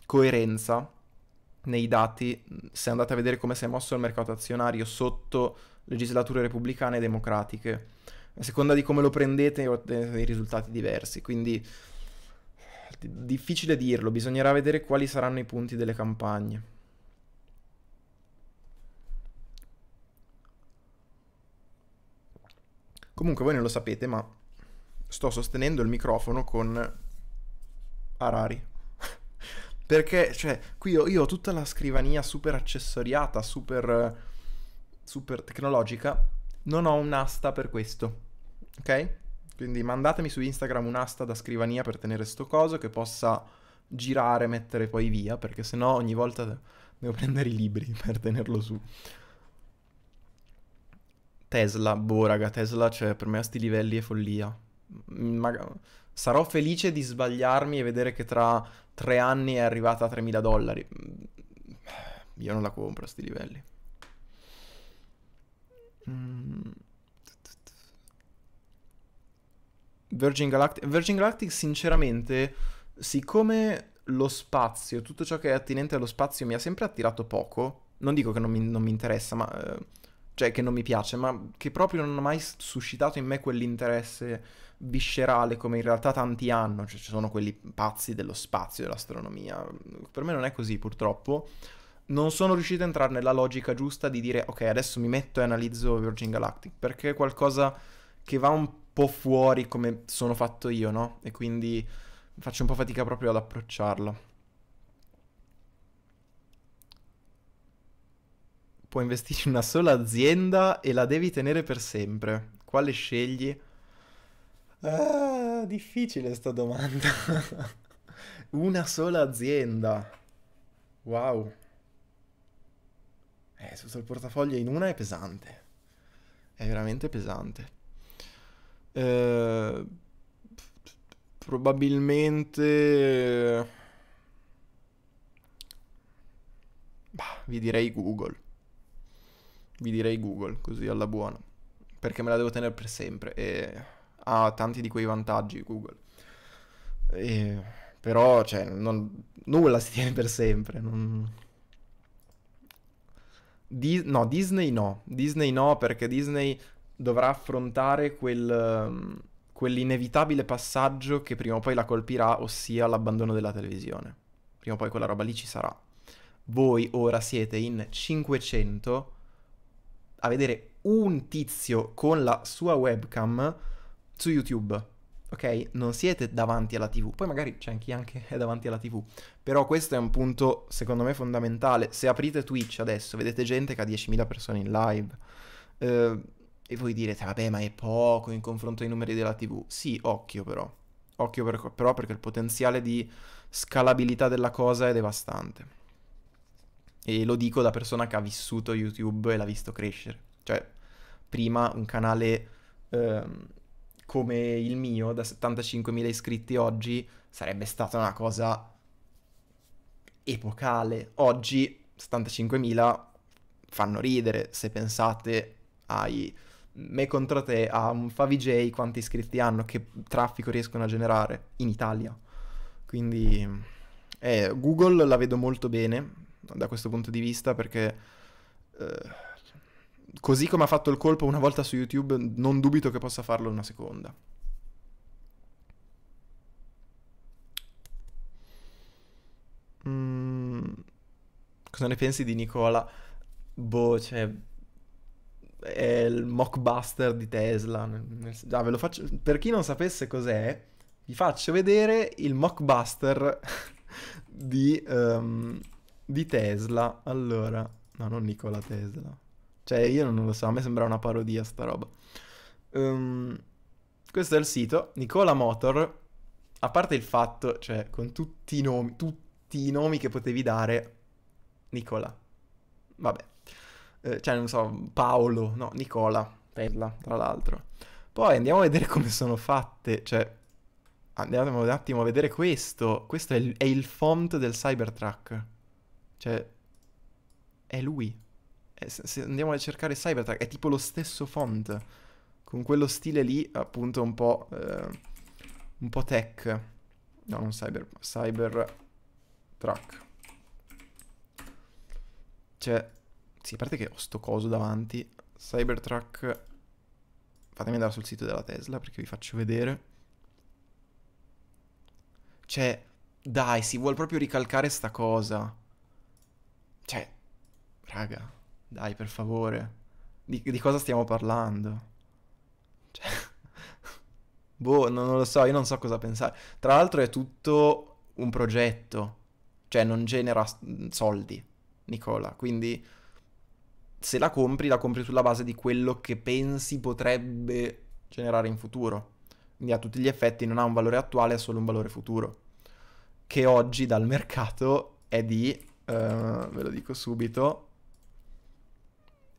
coerenza nei dati, se andate a vedere come si è mosso il mercato azionario sotto legislature repubblicane e democratiche, a seconda di come lo prendete ottenete dei risultati diversi, quindi difficile dirlo, bisognerà vedere quali saranno i punti delle campagne. Comunque voi non lo sapete, ma sto sostenendo il microfono con Harari. Perché, cioè, qui io, io ho tutta la scrivania super accessoriata, super, super tecnologica. Non ho un'asta per questo. Ok? Quindi mandatemi su Instagram un'asta da scrivania per tenere sto coso che possa girare, mettere poi via, perché sennò ogni volta devo prendere i libri per tenerlo su. Tesla, boh raga, Tesla, cioè per me a sti livelli è follia. Magari sarò felice di sbagliarmi e vedere che tra tre anni è arrivata a 3.000 dollari. Mm, io non la compro a sti livelli. Mm. Virgin Galactic, Virgin Galactic sinceramente, siccome lo spazio, tutto ciò che è attinente allo spazio mi ha sempre attirato poco, non dico che non mi, non mi interessa, ma eh, cioè che non mi piace, ma che proprio non ha mai suscitato in me quell'interesse viscerale come in realtà tanti hanno, cioè ci sono quelli pazzi dello spazio, dell'astronomia, per me non è così purtroppo, non sono riuscito a entrare nella logica giusta di dire ok adesso mi metto e analizzo Virgin Galactic, perché è qualcosa che va un po' fuori come sono fatto io, no? E quindi faccio un po' fatica proprio ad approcciarlo. puoi investire in una sola azienda e la devi tenere per sempre. Quale scegli? Ah, difficile sta domanda. una sola azienda. Wow. Eh, tutto il portafoglio in una è pesante. È veramente pesante. Eh, probabilmente... Eh, bah, vi direi Google vi direi Google, così alla buona, perché me la devo tenere per sempre e ha tanti di quei vantaggi Google. E, però, cioè, non, nulla si tiene per sempre. Non... Di, no, Disney no. Disney no, perché Disney dovrà affrontare quel, quell'inevitabile passaggio che prima o poi la colpirà, ossia l'abbandono della televisione. Prima o poi quella roba lì ci sarà. Voi ora siete in 500 a vedere un tizio con la sua webcam su YouTube. Ok? Non siete davanti alla TV. Poi magari c'è chi anche è davanti alla TV. Però questo è un punto, secondo me, fondamentale. Se aprite Twitch adesso, vedete gente che ha 10.000 persone in live. Eh, e voi direte, vabbè, ma è poco in confronto ai numeri della TV. Sì, occhio però. Occhio per, però perché il potenziale di scalabilità della cosa è devastante. E lo dico da persona che ha vissuto YouTube e l'ha visto crescere. Cioè, prima un canale ehm, come il mio, da 75.000 iscritti oggi, sarebbe stata una cosa epocale. Oggi 75.000 fanno ridere, se pensate ai me contro te, a un Favij quanti iscritti hanno, che traffico riescono a generare in Italia. Quindi eh, Google la vedo molto bene, da questo punto di vista perché eh, così come ha fatto il colpo una volta su YouTube non dubito che possa farlo una seconda. Mm, cosa ne pensi di Nicola? Boh, cioè è il mockbuster di Tesla. Ah, ve lo faccio... Per chi non sapesse cos'è, vi faccio vedere il mockbuster di... Um, di Tesla. Allora, no, non Nicola Tesla. Cioè, io non lo so, a me sembra una parodia sta roba. Um, questo è il sito, Nicola Motor. A parte il fatto, cioè, con tutti i nomi, tutti i nomi che potevi dare, Nicola. Vabbè. Eh, cioè, non so, Paolo, no, Nicola, Tesla, tra l'altro. Poi andiamo a vedere come sono fatte, cioè, andiamo un attimo a vedere questo. Questo è il, è il font del Cybertruck. Cioè, è lui. È, se andiamo a cercare Cybertruck, è tipo lo stesso font. Con quello stile lì, appunto, un po'... Eh, un po' tech. No, non cyber... Cybertruck. Cioè... Sì, a parte che ho sto coso davanti. Cybertruck... Fatemi andare sul sito della Tesla perché vi faccio vedere. Cioè... Dai, si vuole proprio ricalcare sta cosa. Cioè, raga, dai per favore, di, di cosa stiamo parlando? Cioè, boh, non, non lo so, io non so cosa pensare. Tra l'altro è tutto un progetto, cioè non genera soldi, Nicola, quindi se la compri, la compri sulla base di quello che pensi potrebbe generare in futuro. Quindi a tutti gli effetti non ha un valore attuale, ha solo un valore futuro, che oggi dal mercato è di eh, ve lo dico subito,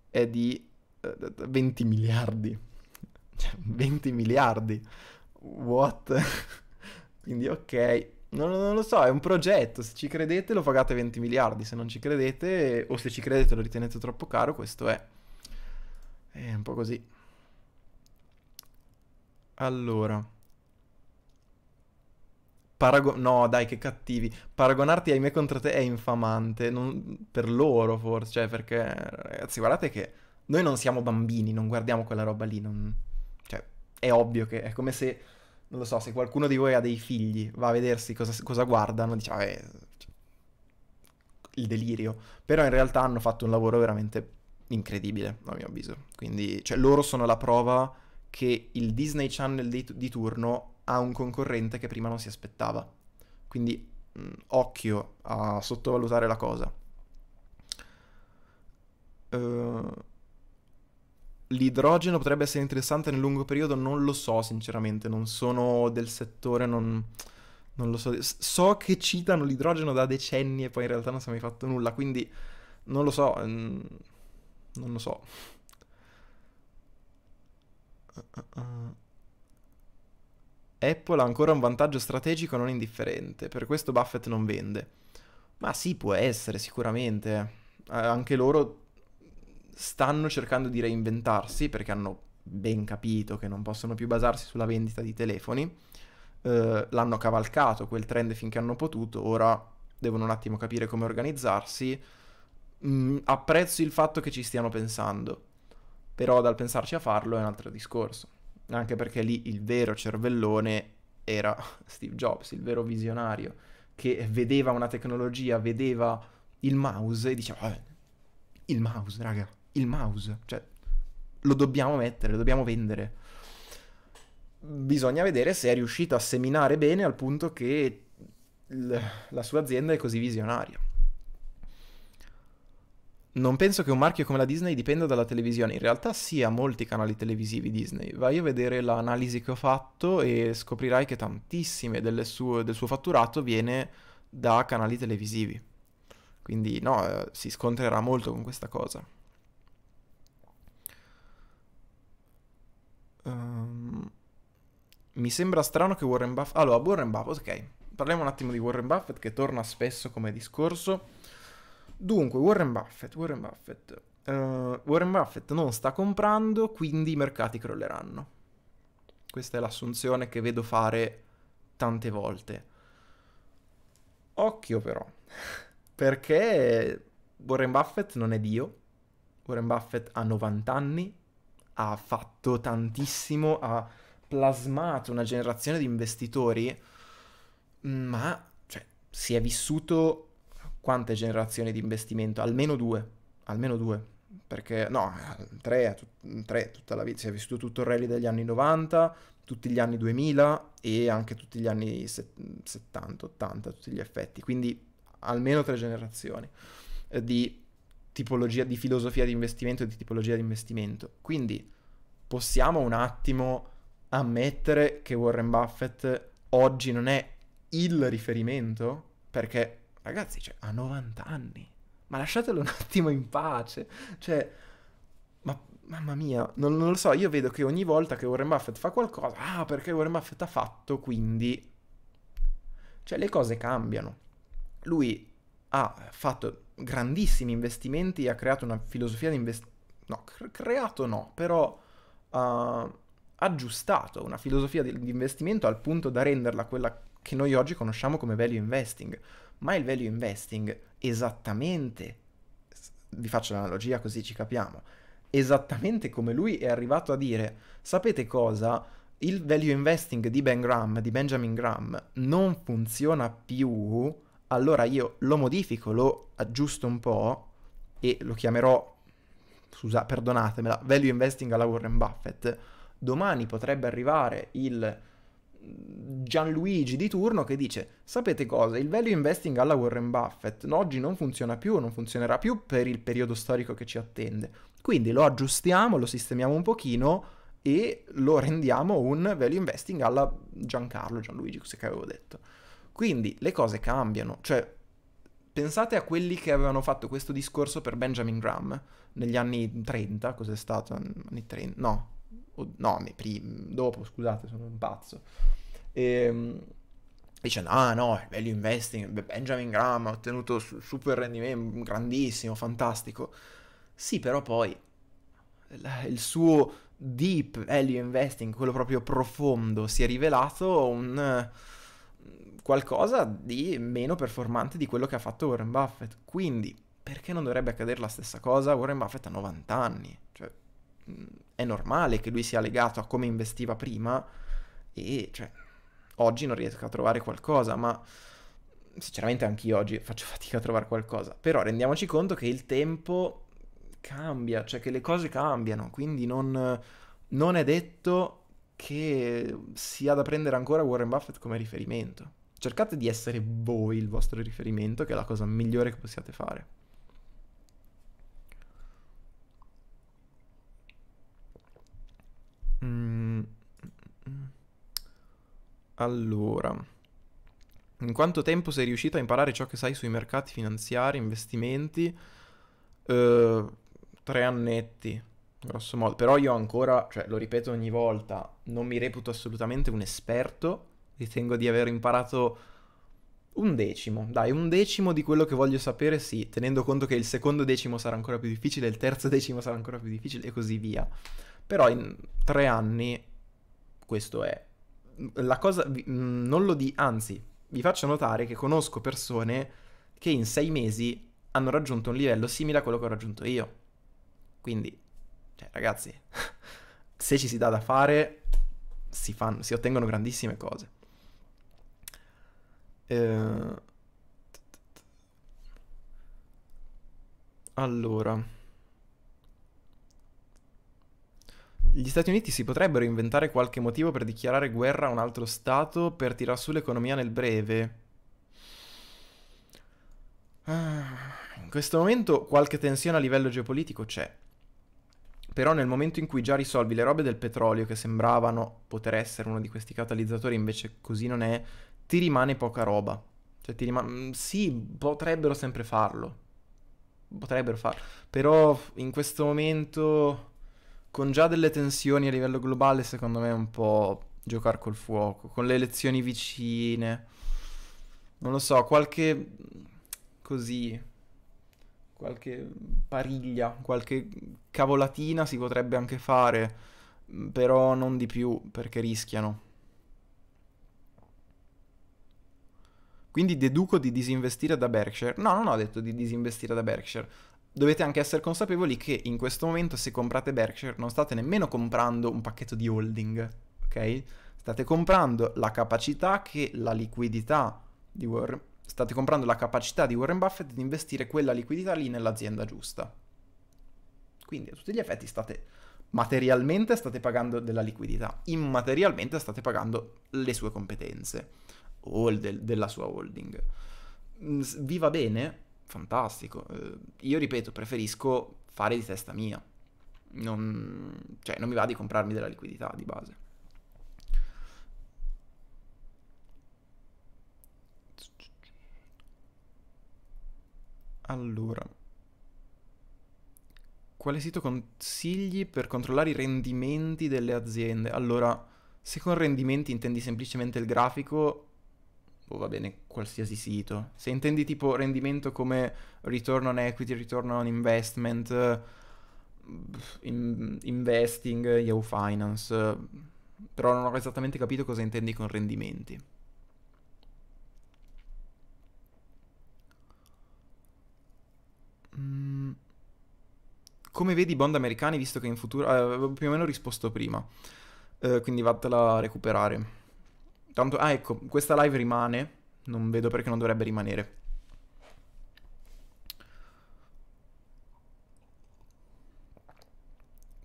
è di 20 eh, miliardi. 20 cioè, miliardi. What? Quindi ok. Non, non, lo so, è un progetto. Se ci credete lo pagate 20 miliardi. Se non ci credete, o se ci credete lo ritenete troppo caro, questo è. È un po' così. Allora. Parago- no, dai, che cattivi. Paragonarti ai ahimè contro te è infamante. Non... Per loro, forse. Cioè, perché, ragazzi, guardate che noi non siamo bambini, non guardiamo quella roba lì. Non... Cioè, è ovvio che è come se, non lo so, se qualcuno di voi ha dei figli, va a vedersi cosa, cosa guardano, dice, ah, eh, il delirio. Però in realtà hanno fatto un lavoro veramente incredibile, a mio avviso. Quindi, cioè, loro sono la prova che il Disney Channel di, di turno a un concorrente che prima non si aspettava. Quindi mh, mm, occhio a sottovalutare la cosa. Uh, l'idrogeno potrebbe essere interessante nel lungo periodo, non lo so sinceramente, non sono del settore, non, non lo so. So che citano l'idrogeno da decenni e poi in realtà non si è mai fatto nulla, quindi non lo so. Mh, mm, non lo so. Uh, uh, Apple ha ancora un vantaggio strategico non indifferente, per questo Buffett non vende. Ma sì, può essere, sicuramente. Eh, anche loro stanno cercando di reinventarsi perché hanno ben capito che non possono più basarsi sulla vendita di telefoni. Eh, l'hanno cavalcato quel trend finché hanno potuto, ora devono un attimo capire come organizzarsi. Mm, apprezzo il fatto che ci stiano pensando, però dal pensarci a farlo è un altro discorso anche perché lì il vero cervellone era Steve Jobs, il vero visionario, che vedeva una tecnologia, vedeva il mouse e diceva, oh, il mouse, raga, il mouse, cioè lo dobbiamo mettere, lo dobbiamo vendere. Bisogna vedere se è riuscito a seminare bene al punto che l- la sua azienda è così visionaria non penso che un marchio come la Disney dipenda dalla televisione, in realtà sì ha molti canali televisivi Disney, vai a vedere l'analisi che ho fatto e scoprirai che tantissime del suo, del suo fatturato viene da canali televisivi, quindi no, eh, si scontrerà molto con questa cosa. Um, mi sembra strano che Warren Buffett... Allora, Warren Buffett, ok, parliamo un attimo di Warren Buffett che torna spesso come discorso Dunque, Warren Buffett, Warren Buffett. Uh, Warren Buffett non sta comprando, quindi i mercati crolleranno. Questa è l'assunzione che vedo fare tante volte. Occhio però, perché Warren Buffett non è Dio. Warren Buffett ha 90 anni, ha fatto tantissimo, ha plasmato una generazione di investitori, ma cioè, si è vissuto quante generazioni di investimento? Almeno due, almeno due, perché no, tre, tre tutta la vita, si è vissuto tutto il rally degli anni 90, tutti gli anni 2000 e anche tutti gli anni 70, 80, tutti gli effetti, quindi almeno tre generazioni eh, di tipologia di filosofia di investimento e di tipologia di investimento. Quindi possiamo un attimo ammettere che Warren Buffett oggi non è il riferimento, perché ragazzi, cioè, ha 90 anni. Ma lasciatelo un attimo in pace. Cioè, ma, mamma mia, non, non, lo so, io vedo che ogni volta che Warren Buffett fa qualcosa, ah, perché Warren Buffett ha fatto, quindi... Cioè, le cose cambiano. Lui ha fatto grandissimi investimenti, ha creato una filosofia di investimento... No, cre- creato no, però... Uh, aggiustato una filosofia di, di investimento al punto da renderla quella che noi oggi conosciamo come value investing, ma il value investing esattamente, vi faccio l'analogia così ci capiamo, esattamente come lui è arrivato a dire, sapete cosa? Il value investing di Ben Graham, di Benjamin Graham, non funziona più, allora io lo modifico, lo aggiusto un po' e lo chiamerò, scusa, perdonatemela, value investing alla Warren Buffett. Domani potrebbe arrivare il Gianluigi di turno che dice sapete cosa il value investing alla Warren Buffett oggi non funziona più non funzionerà più per il periodo storico che ci attende quindi lo aggiustiamo lo sistemiamo un pochino e lo rendiamo un value investing alla Giancarlo Gianluigi così che avevo detto quindi le cose cambiano cioè pensate a quelli che avevano fatto questo discorso per Benjamin Graham negli anni 30 cos'è stato anni 30 no no, prim- dopo, scusate, sono un pazzo. E, ehm, dicendo, ah no, il value investing, Benjamin Graham ha ottenuto super rendimento, grandissimo, fantastico. Sì, però poi il suo deep value investing, quello proprio profondo, si è rivelato un mm, qualcosa di meno performante di quello che ha fatto Warren Buffett. Quindi, perché non dovrebbe accadere la stessa cosa? Warren Buffett ha 90 anni, cioè mm, è normale che lui sia legato a come investiva prima e cioè, oggi non riesco a trovare qualcosa, ma sinceramente anch'io oggi faccio fatica a trovare qualcosa, però rendiamoci conto che il tempo cambia, cioè che le cose cambiano, quindi non, non è detto che sia da prendere ancora Warren Buffett come riferimento. Cercate di essere voi il vostro riferimento, che è la cosa migliore che possiate fare. Allora, in quanto tempo sei riuscito a imparare ciò che sai sui mercati finanziari, investimenti? Eh, tre annetti, grosso modo. Però io ancora, cioè lo ripeto ogni volta, non mi reputo assolutamente un esperto. Ritengo di aver imparato un decimo, dai, un decimo di quello che voglio sapere, sì, tenendo conto che il secondo decimo sarà ancora più difficile, il terzo decimo sarà ancora più difficile e così via. Però in tre anni questo è la cosa, mm, non lo di, anzi, vi faccio notare che conosco persone che in sei mesi hanno raggiunto un livello simile a quello che ho raggiunto io. Quindi, cioè, ragazzi, se ci si dà da fare, si, fanno, si ottengono grandissime cose. Eh... Allora. gli Stati Uniti si potrebbero inventare qualche motivo per dichiarare guerra a un altro Stato per tirar su l'economia nel breve. Ah, in questo momento qualche tensione a livello geopolitico c'è. Però nel momento in cui già risolvi le robe del petrolio che sembravano poter essere uno di questi catalizzatori, invece così non è, ti rimane poca roba. Cioè ti rimane... Mm, sì, potrebbero sempre farlo. Potrebbero farlo. Però in questo momento con già delle tensioni a livello globale, secondo me è un po' giocare col fuoco, con le elezioni vicine. Non lo so, qualche così qualche pariglia, qualche cavolatina si potrebbe anche fare, però non di più perché rischiano. Quindi deduco di disinvestire da Berkshire. No, non ho detto di disinvestire da Berkshire dovete anche essere consapevoli che in questo momento se comprate Berkshire non state nemmeno comprando un pacchetto di holding, ok? State comprando la capacità che la liquidità di Warren state comprando la capacità di Warren Buffett di investire quella liquidità lì nell'azienda giusta. Quindi a tutti gli effetti state materialmente state pagando della liquidità, immaterialmente state pagando le sue competenze o del, della sua holding. Mm, vi va bene? fantastico. Eh, io ripeto, preferisco fare di testa mia. Non, cioè, non mi va di comprarmi della liquidità di base. Allora, quale sito consigli per controllare i rendimenti delle aziende? Allora, se con rendimenti intendi semplicemente il grafico, boh, va bene, qualsiasi sito. Se intendi tipo rendimento come return on equity, return on investment, mm, in, investing, Yahoo Finance, però non ho esattamente capito cosa intendi con rendimenti. Mm. Come vedi i bond americani, visto che in futuro... Eh, avevo più o meno risposto prima, eh, quindi vattela a recuperare. Tanto, ah ecco, questa live rimane, non vedo perché non dovrebbe rimanere.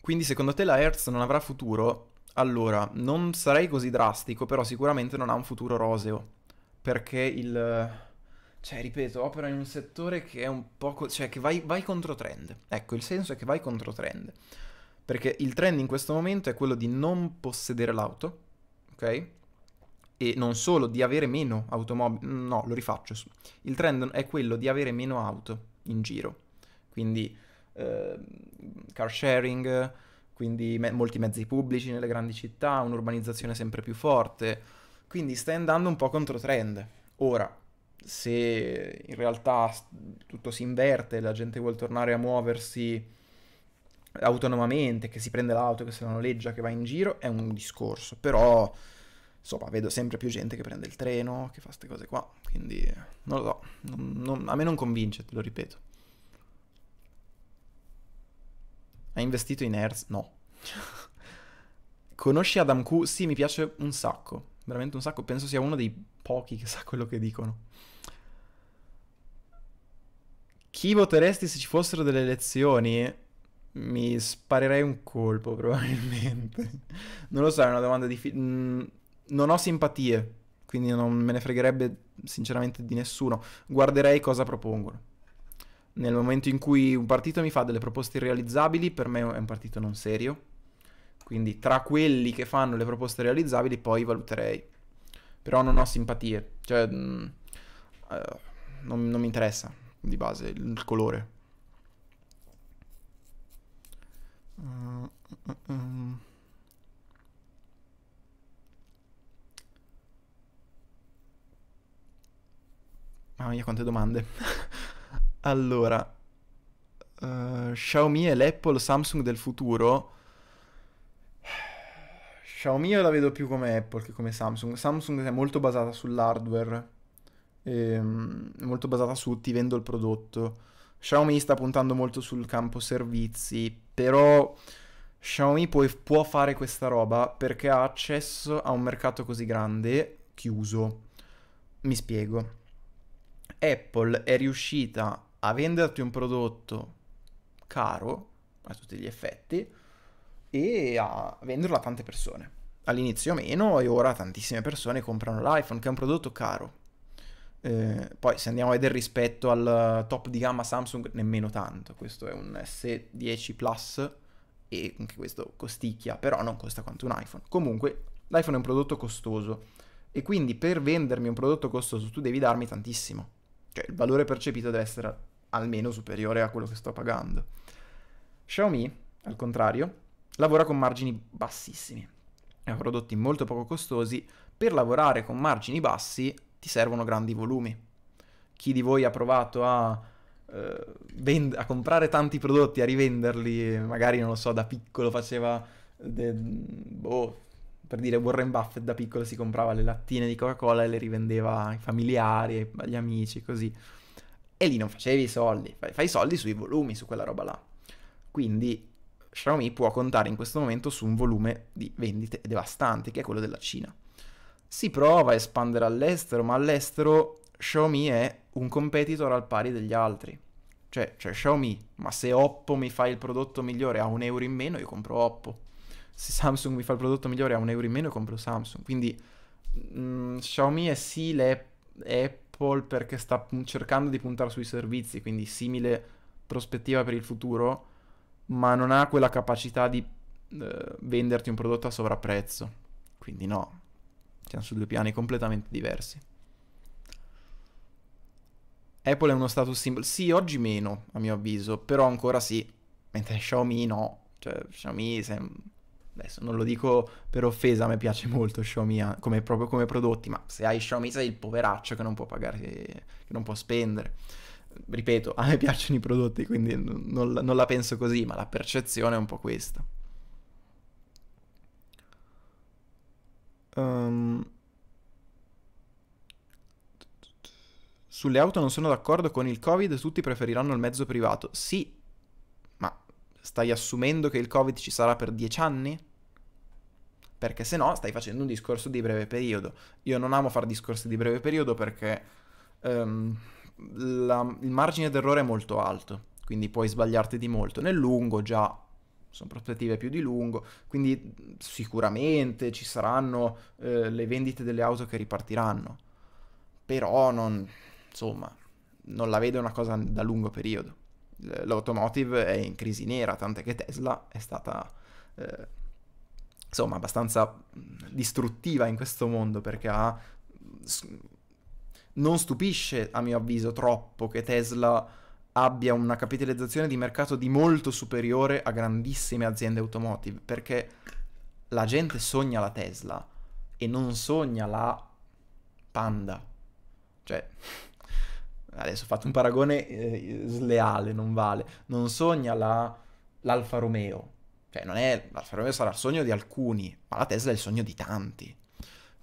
Quindi secondo te la Hertz non avrà futuro? Allora, non sarei così drastico, però sicuramente non ha un futuro roseo. Perché il... Cioè, ripeto, opera in un settore che è un poco... Cioè, che vai, vai contro trend. Ecco, il senso è che vai contro trend. Perché il trend in questo momento è quello di non possedere l'auto, ok? e non solo di avere meno automobili, no, lo rifaccio, il trend è quello di avere meno auto in giro, quindi eh, car sharing, quindi me- molti mezzi pubblici nelle grandi città, un'urbanizzazione sempre più forte, quindi stai andando un po' contro trend. Ora, se in realtà tutto si inverte, la gente vuole tornare a muoversi autonomamente, che si prende l'auto, che se la noleggia, che va in giro, è un discorso, però insomma, vedo sempre più gente che prende il treno, che fa queste cose qua, quindi non lo so, non, non, a me non convince, te lo ripeto. Hai investito in Airs? No. Conosci Adam Q? Sì, mi piace un sacco, veramente un sacco, penso sia uno dei pochi che sa quello che dicono. Chi voteresti se ci fossero delle elezioni? Mi sparerei un colpo probabilmente. non lo so, è una domanda difficile. Mm non ho simpatie, quindi non me ne fregherebbe sinceramente di nessuno. Guarderei cosa propongono. Nel momento in cui un partito mi fa delle proposte irrealizzabili, per me è un partito non serio. Quindi tra quelli che fanno le proposte realizzabili poi valuterei. Però non ho simpatie, cioè mh, mm, eh, uh, non, non mi interessa di base il colore. Uh, uh, Mamma mia, quante domande. allora, uh, Xiaomi è l'Apple Samsung del futuro. Xiaomi io la vedo più come Apple che come Samsung. Samsung è molto basata sull'hardware, ehm, è molto basata su ti vendo il prodotto. Xiaomi sta puntando molto sul campo servizi, però Xiaomi può, può fare questa roba perché ha accesso a un mercato così grande, chiuso. Mi spiego. Apple è riuscita a venderti un prodotto caro a tutti gli effetti e a venderlo a tante persone. All'inizio meno e ora tantissime persone comprano l'iPhone che è un prodotto caro. Eh, poi se andiamo a vedere rispetto al top di gamma Samsung nemmeno tanto, questo è un S10 Plus e anche questo costicchia, però non costa quanto un iPhone. Comunque l'iPhone è un prodotto costoso e quindi per vendermi un prodotto costoso tu devi darmi tantissimo. Cioè il valore percepito deve essere almeno superiore a quello che sto pagando. Xiaomi, al contrario, lavora con margini bassissimi. Ha prodotti molto poco costosi. Per lavorare con margini bassi ti servono grandi volumi. Chi di voi ha provato a, eh, vend- a comprare tanti prodotti, a rivenderli, magari non lo so, da piccolo faceva de- boh, per dire Warren Buffett da piccolo si comprava le lattine di Coca-Cola e le rivendeva ai familiari, agli amici, così. E lì non facevi i soldi, fai, fai i soldi sui volumi, su quella roba là. Quindi Xiaomi può contare in questo momento su un volume di vendite devastante, che è quello della Cina. Si prova a espandere all'estero, ma all'estero Xiaomi è un competitor al pari degli altri. Cioè, cioè Xiaomi, ma se Oppo mi fa il prodotto migliore a un euro in meno, io compro Oppo se Samsung mi fa il prodotto migliore a un euro in meno compro Samsung. Quindi mh, mm, Xiaomi è sì l'Apple Apple perché sta cercando di puntare sui servizi, quindi simile prospettiva per il futuro, ma non ha quella capacità di eh, venderti un prodotto a sovrapprezzo. Quindi no, siamo su due piani completamente diversi. Apple è uno status symbol. Sì, oggi meno, a mio avviso, però ancora sì. Mentre Xiaomi no. Cioè, Xiaomi sembra adesso non lo dico per offesa, a me piace molto Xiaomi eh, come, proprio come prodotti, ma se hai Xiaomi sei il poveraccio che non può pagare, che non può spendere. Ripeto, a me piacciono i prodotti, quindi non, non la penso così, ma la percezione è un po' questa. Um, sulle auto non sono d'accordo con il Covid, tutti preferiranno il mezzo privato. Sì, stai assumendo che il Covid ci sarà per 10 anni? Perché se no stai facendo un discorso di breve periodo. Io non amo fare discorsi di breve periodo perché um, la, il margine d'errore è molto alto, quindi puoi sbagliarti di molto. Nel lungo già sono prospettive più di lungo, quindi sicuramente ci saranno eh, le vendite delle auto che ripartiranno, però non, insomma, non la vedo una cosa da lungo periodo l'automotive è in crisi nera, tant'è che Tesla è stata eh, insomma abbastanza mm, distruttiva in questo mondo perché ha... non stupisce a mio avviso troppo che Tesla abbia una capitalizzazione di mercato di molto superiore a grandissime aziende automotive perché la gente sogna la Tesla e non sogna la Panda. Cioè, adesso ho fatto un paragone eh, sleale, non vale, non sogna la, l'Alfa Romeo, cioè non è, l'Alfa Romeo sarà il sogno di alcuni, ma la Tesla è il sogno di tanti,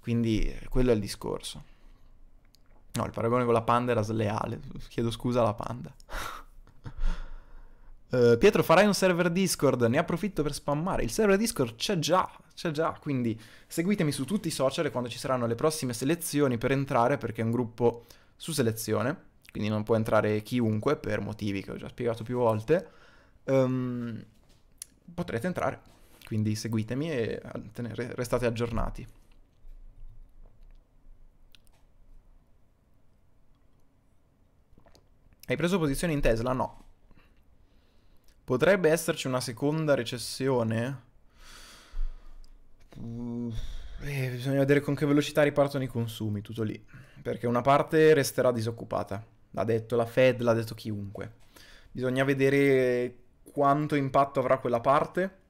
quindi eh, quello è il discorso. No, il paragone con la Panda era sleale, chiedo scusa alla Panda. uh, Pietro, farai un server Discord? Ne approfitto per spammare. Il server Discord c'è già, c'è già. Quindi seguitemi su tutti i social quando ci saranno le prossime selezioni per entrare, perché è un gruppo su selezione quindi non può entrare chiunque per motivi che ho già spiegato più volte, um, potrete entrare. Quindi seguitemi e tenere, restate aggiornati. Hai preso posizione in Tesla? No. Potrebbe esserci una seconda recessione? eh, bisogna vedere con che velocità ripartono i consumi, tutto lì. Perché una parte resterà disoccupata l'ha detto la Fed, l'ha detto chiunque. Bisogna vedere quanto impatto avrà quella parte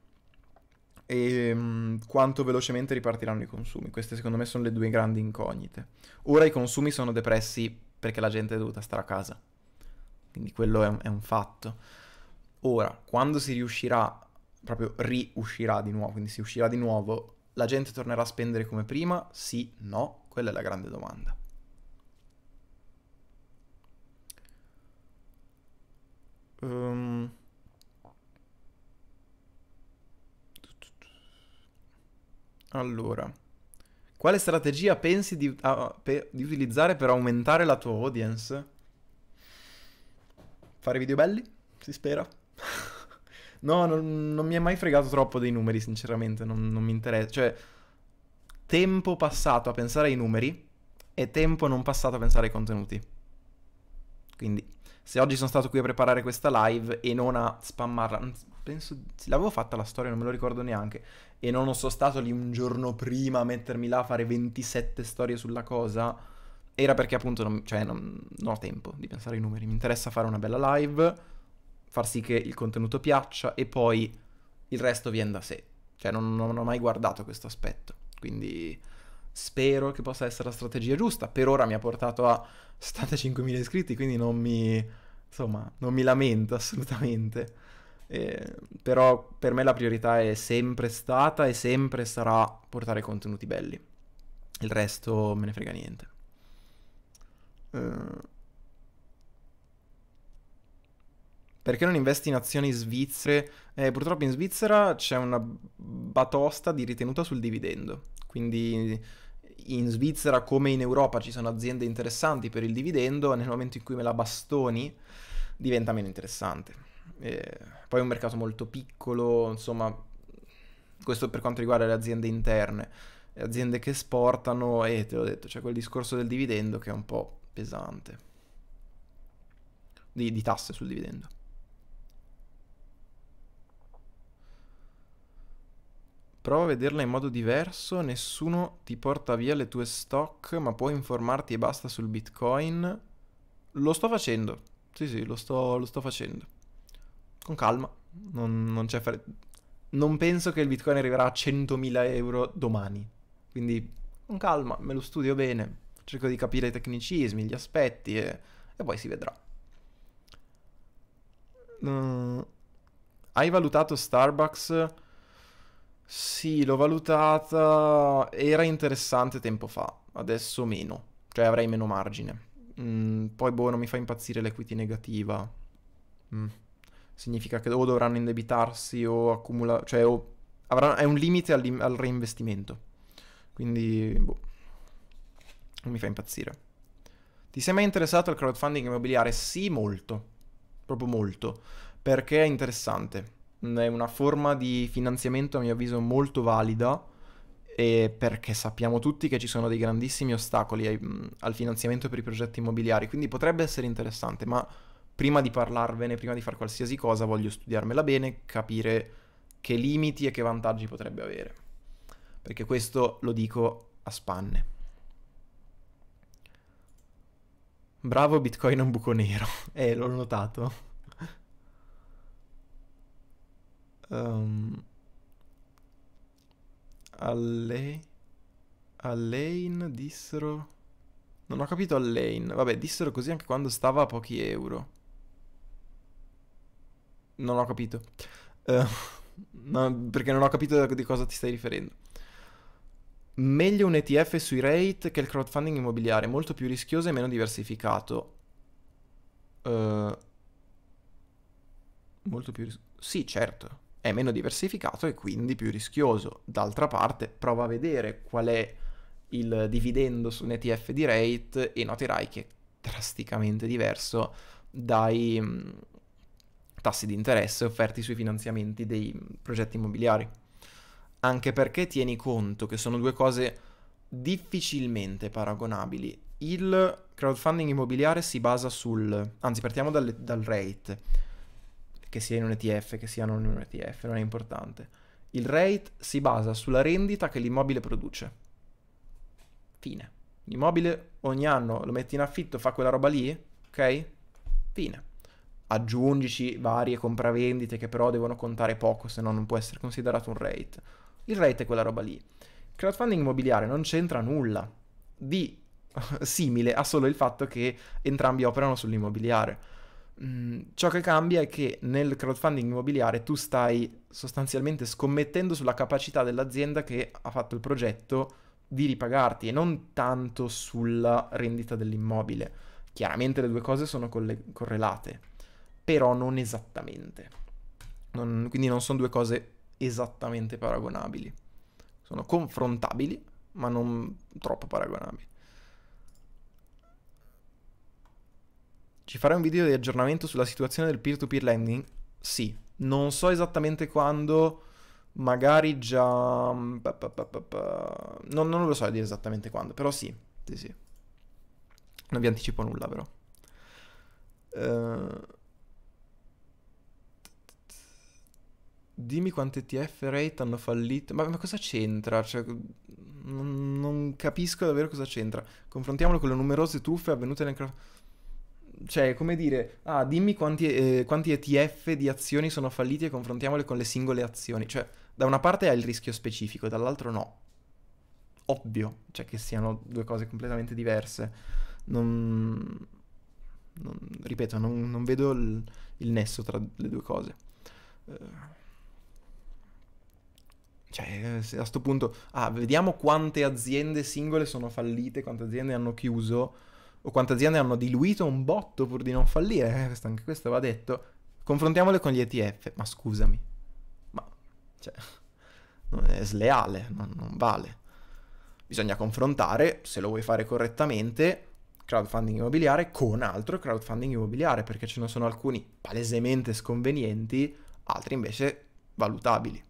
e mh, mm, quanto velocemente ripartiranno i consumi. Queste secondo me sono le due grandi incognite. Ora i consumi sono depressi perché la gente è dovuta stare a casa, quindi quello è è un fatto. Ora, quando si riuscirà, proprio riuscirà di nuovo, quindi si uscirà di nuovo, la gente tornerà a spendere come prima? Sì, no? Quella è la grande domanda. Um, allora, quale strategia pensi di, uh, pe di, utilizzare per aumentare la tua audience? Fare video belli? Si spera. no, non, non, mi è mai fregato troppo dei numeri, sinceramente, non, non mi interessa. Cioè, tempo passato a pensare ai numeri e tempo non passato a pensare ai contenuti. Quindi se oggi sono stato qui a preparare questa live e non a spammarla. Mm, penso, l'avevo fatta la storia, non me lo ricordo neanche. E non sono stato lì un giorno prima a mettermi là a fare 27 storie sulla cosa. Era perché appunto non, cioè, non, non ho tempo di pensare ai numeri. Mi interessa fare una bella live, far sì che il contenuto piaccia e poi il resto viene da sé. Cioè non, non ho mai guardato questo aspetto. Quindi Spero che possa essere la strategia giusta. Per ora mi ha portato a 75.000 iscritti, quindi non mi, insomma, non mi lamento assolutamente. Eh, però per me la priorità è sempre stata e sempre sarà portare contenuti belli. Il resto me ne frega niente. Eh, perché non investi in azioni svizzere? Eh, purtroppo in Svizzera c'è una batosta di ritenuta sul dividendo. Quindi in Svizzera come in Europa ci sono aziende interessanti per il dividendo, nel momento in cui me la bastoni diventa meno interessante. Eh, poi è un mercato molto piccolo, insomma, questo per quanto riguarda le aziende interne, le aziende che esportano e eh, te l'ho detto, c'è quel discorso del dividendo che è un po' pesante, di, di tasse sul dividendo. Prova a vederla in modo diverso, nessuno ti porta via le tue stock, ma puoi informarti e basta sul Bitcoin. Lo sto facendo, sì sì, lo sto, lo sto facendo. Con calma, non, non c'è fare... Non penso che il Bitcoin arriverà a 100.000 euro domani, quindi con calma, me lo studio bene, cerco di capire i tecnicismi, gli aspetti e, e poi si vedrà. Mm. hai valutato Starbucks sì, l'ho valutata, era interessante tempo fa, adesso meno, cioè avrei meno margine. Mm, poi boh, non mi fa impazzire l'equity negativa. Mm. Significa che o dovranno indebitarsi o accumulare, cioè o avranno, è un limite al, al reinvestimento. Quindi boh, non mi fa impazzire. Ti sei mai interessato al crowdfunding immobiliare? Sì, molto, proprio molto, perché è interessante è una forma di finanziamento a mio avviso molto valida perché sappiamo tutti che ci sono dei grandissimi ostacoli ai, al finanziamento per i progetti immobiliari, quindi potrebbe essere interessante, ma prima di parlarvene, prima di fare qualsiasi cosa, voglio studiarmela bene, capire che limiti e che vantaggi potrebbe avere, perché questo lo dico a spanne. Bravo Bitcoin è un buco nero, eh, l'ho notato. um, alle, Allein dissero... Non ho capito Allein. Vabbè, dissero così anche quando stava a pochi euro. Non ho capito. Uh, no, perché non ho capito di cosa ti stai riferendo. Meglio un ETF sui rate che il crowdfunding immobiliare, molto più rischioso e meno diversificato. Uh, molto più rischioso. Sì, certo è meno diversificato e quindi più rischioso. D'altra parte, prova a vedere qual è il dividendo su un ETF di rate e noterai che è drasticamente diverso dai mm, tassi di interesse offerti sui finanziamenti dei progetti immobiliari. Anche perché tieni conto che sono due cose difficilmente paragonabili. Il crowdfunding immobiliare si basa sul... anzi partiamo dal, dal rate che sia in un ETF, che sia non in un ETF, non è importante. Il rate si basa sulla rendita che l'immobile produce. Fine. L'immobile ogni anno lo metti in affitto, fa quella roba lì, ok? Fine. Aggiungici varie compravendite che però devono contare poco, se no non può essere considerato un rate. Il rate è quella roba lì. Crowdfunding immobiliare non c'entra nulla di simile a solo il fatto che entrambi operano sull'immobiliare. Mm, ciò che cambia è che nel crowdfunding immobiliare tu stai sostanzialmente scommettendo sulla capacità dell'azienda che ha fatto il progetto di ripagarti e non tanto sulla rendita dell'immobile. Chiaramente le due cose sono coll- correlate, però non esattamente. Non, quindi non sono due cose esattamente paragonabili. Sono confrontabili, ma non troppo paragonabili. Ci farai un video di aggiornamento sulla situazione del peer-to-peer lending? Sì, non so esattamente quando, magari già... Mm, non, non lo so dire esattamente quando, però sì, sì, sì. Non vi anticipo nulla però. Uh... Dimmi quante TF rate hanno fallito. Ma, ma cosa c'entra? Cioè, non, non, capisco davvero cosa c'entra. Confrontiamolo con le numerose truffe avvenute nel cioè, come dire, ah, dimmi quanti, eh, quanti ETF di azioni sono falliti e confrontiamole con le singole azioni. Cioè, da una parte hai il rischio specifico, dall'altro no. Ovvio, cioè che siano due cose completamente diverse. Non... non ripeto, non, non vedo il, il, nesso tra le due cose. Eh, cioè, a questo punto, ah, vediamo quante aziende singole sono fallite, quante aziende hanno chiuso o quante aziende hanno diluito un botto pur di non fallire, eh, anche questo va detto, confrontiamole con gli ETF, ma scusami, ma cioè, non è sleale, non, non vale. Bisogna confrontare, se lo vuoi fare correttamente, crowdfunding immobiliare con altro crowdfunding immobiliare, perché ce ne sono alcuni palesemente sconvenienti, altri invece valutabili.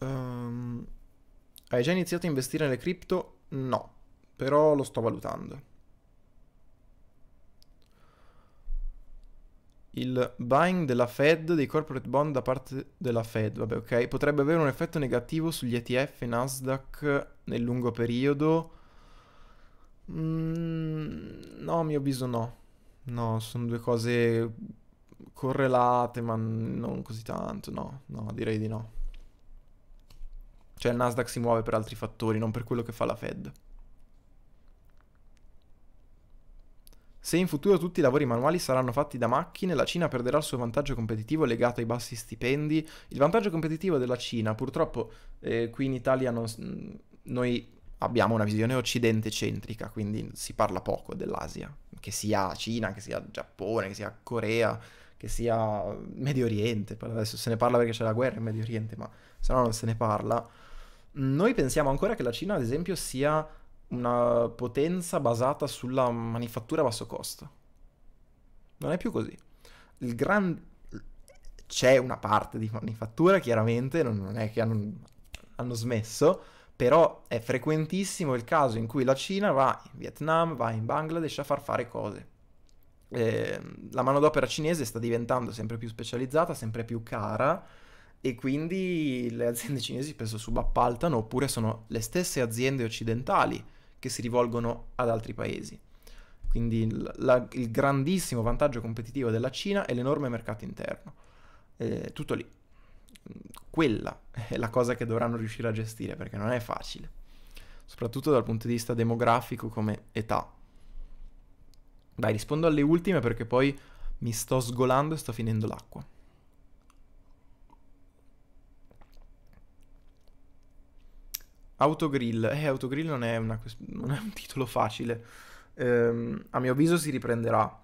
Um, hai già iniziato a investire nelle cripto? No, però lo sto valutando. il buying della Fed, dei corporate bond da parte della Fed, vabbè ok, potrebbe avere un effetto negativo sugli ETF e Nasdaq nel lungo periodo? Mm, no, a mio avviso no. No, sono due cose correlate, ma non così tanto, no, no, direi di no. Cioè il Nasdaq si muove per altri fattori, non per quello che fa la Fed. Se in futuro tutti i lavori manuali saranno fatti da macchine, la Cina perderà il suo vantaggio competitivo legato ai bassi stipendi. Il vantaggio competitivo della Cina, purtroppo eh, qui in Italia non, mm, noi abbiamo una visione occidente-centrica, quindi si parla poco dell'Asia, che sia Cina, che sia Giappone, che sia Corea, che sia Medio Oriente, adesso se ne parla perché c'è la guerra in Medio Oriente, ma se no non se ne parla. Noi pensiamo ancora che la Cina, ad esempio, sia una potenza basata sulla manifattura a basso costo. Non è più così. Il gran... C'è una parte di manifattura, chiaramente, non è che hanno, hanno smesso, però è frequentissimo il caso in cui la Cina va in Vietnam, va in Bangladesh a far fare cose. Eh, la manodopera cinese sta diventando sempre più specializzata, sempre più cara e quindi le aziende cinesi spesso subappaltano oppure sono le stesse aziende occidentali che si rivolgono ad altri paesi. Quindi il, la, il grandissimo vantaggio competitivo della Cina è l'enorme mercato interno. Eh, tutto lì. Quella è la cosa che dovranno riuscire a gestire perché non è facile, soprattutto dal punto di vista demografico come età. Dai, rispondo alle ultime perché poi mi sto sgolando e sto finendo l'acqua. Autogrill. Eh, Autogrill non è, una, non è un titolo facile. Ehm, a mio avviso si riprenderà.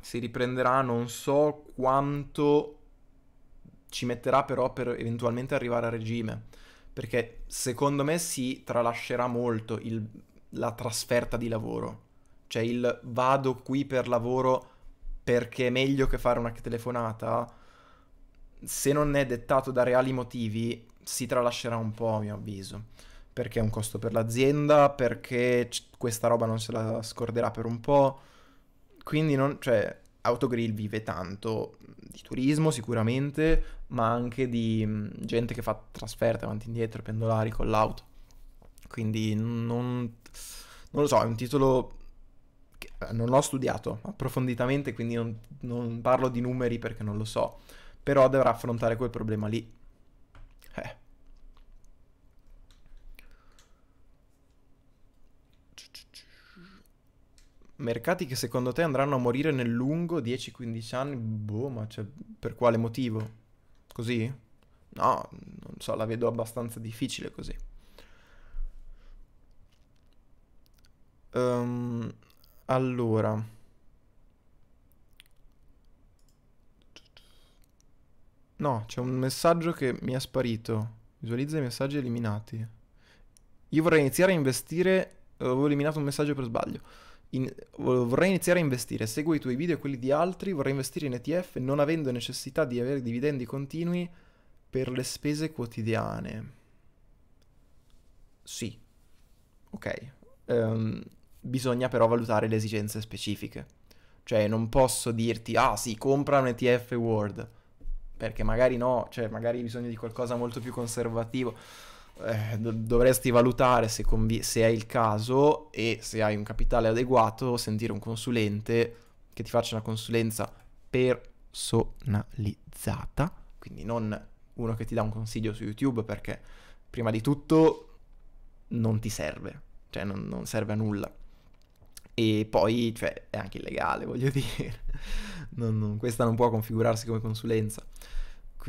Si riprenderà, non so quanto ci metterà però per eventualmente arrivare a regime. Perché secondo me si tralascerà molto il, la trasferta di lavoro. Cioè il vado qui per lavoro perché è meglio che fare una telefonata. Se non è dettato da reali motivi, si tralascerà un po', a mio avviso perché è un costo per l'azienda, perché c- questa roba non se la scorderà per un po'. Quindi non, cioè, Autogrill vive tanto di turismo sicuramente, ma anche di mm, gente che fa trasferte avanti e indietro, pendolari con l'auto. Quindi non, non lo so, è un titolo che eh, non ho studiato approfonditamente, quindi non, non parlo di numeri perché non lo so, però dovrà affrontare quel problema lì mercati che secondo te andranno a morire nel lungo, 10-15 anni, boh, ma cioè, per quale motivo? Così? No, non so, la vedo abbastanza difficile così. Um, allora... No, c'è un messaggio che mi è sparito. Visualizza i messaggi eliminati. Io vorrei iniziare a investire... Eh, avevo eliminato un messaggio per sbaglio in, vorrei iniziare a investire, seguo i tuoi video e quelli di altri, vorrei investire in ETF non avendo necessità di avere dividendi continui per le spese quotidiane. Sì, ok. Um, bisogna però valutare le esigenze specifiche. Cioè non posso dirti, ah sì, compra un ETF World, perché magari no, cioè magari hai bisogno di qualcosa molto più conservativo eh, dovresti valutare se, se è il caso e se hai un capitale adeguato sentire un consulente che ti faccia una consulenza personalizzata, quindi non uno che ti dà un consiglio su YouTube perché prima di tutto non ti serve, cioè non, non serve a nulla. E poi cioè, è anche illegale, voglio dire, non, non, questa non può configurarsi come consulenza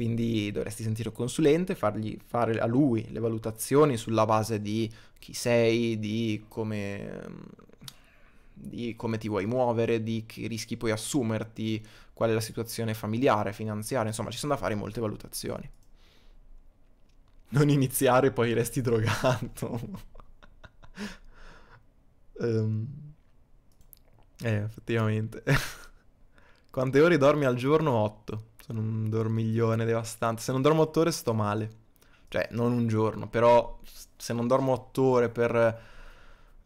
quindi dovresti sentire un consulente, fargli fare a lui le valutazioni sulla base di chi sei, di come mm, di come ti vuoi muovere, di che rischi puoi assumerti, qual è la situazione familiare, finanziaria, insomma ci sono da fare molte valutazioni. Non iniziare e poi resti drogato. um, eh, effettivamente. Quante ore dormi al giorno? 8. Sono un dormiglione devastante. Se non dormo 8 ore sto male. Cioè, non un giorno, però se non dormo 8 ore per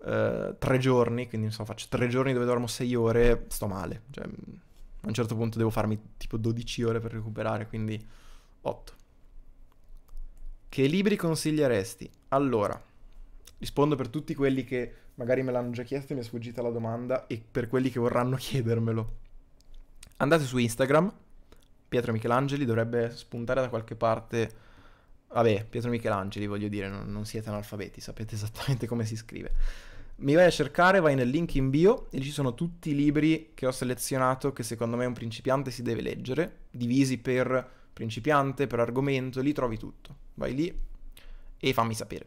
eh, 3 giorni, quindi insomma faccio 3 giorni dove dormo 6 ore, sto male. Cioè, a un certo punto devo farmi tipo 12 ore per recuperare, quindi 8. Che libri consiglieresti? Allora, rispondo per tutti quelli che magari me l'hanno già chiesto e mi è sfuggita la domanda e per quelli che vorranno chiedermelo. Andate su Instagram, Pietro Michelangeli dovrebbe spuntare da qualche parte. Vabbè, Pietro Michelangeli, voglio dire, non, non siete analfabeti, sapete esattamente come si scrive. Mi vai a cercare, vai nel link in bio e lì ci sono tutti i libri che ho selezionato che secondo me un principiante si deve leggere, divisi per principiante, per argomento, lì trovi tutto. Vai lì e fammi sapere.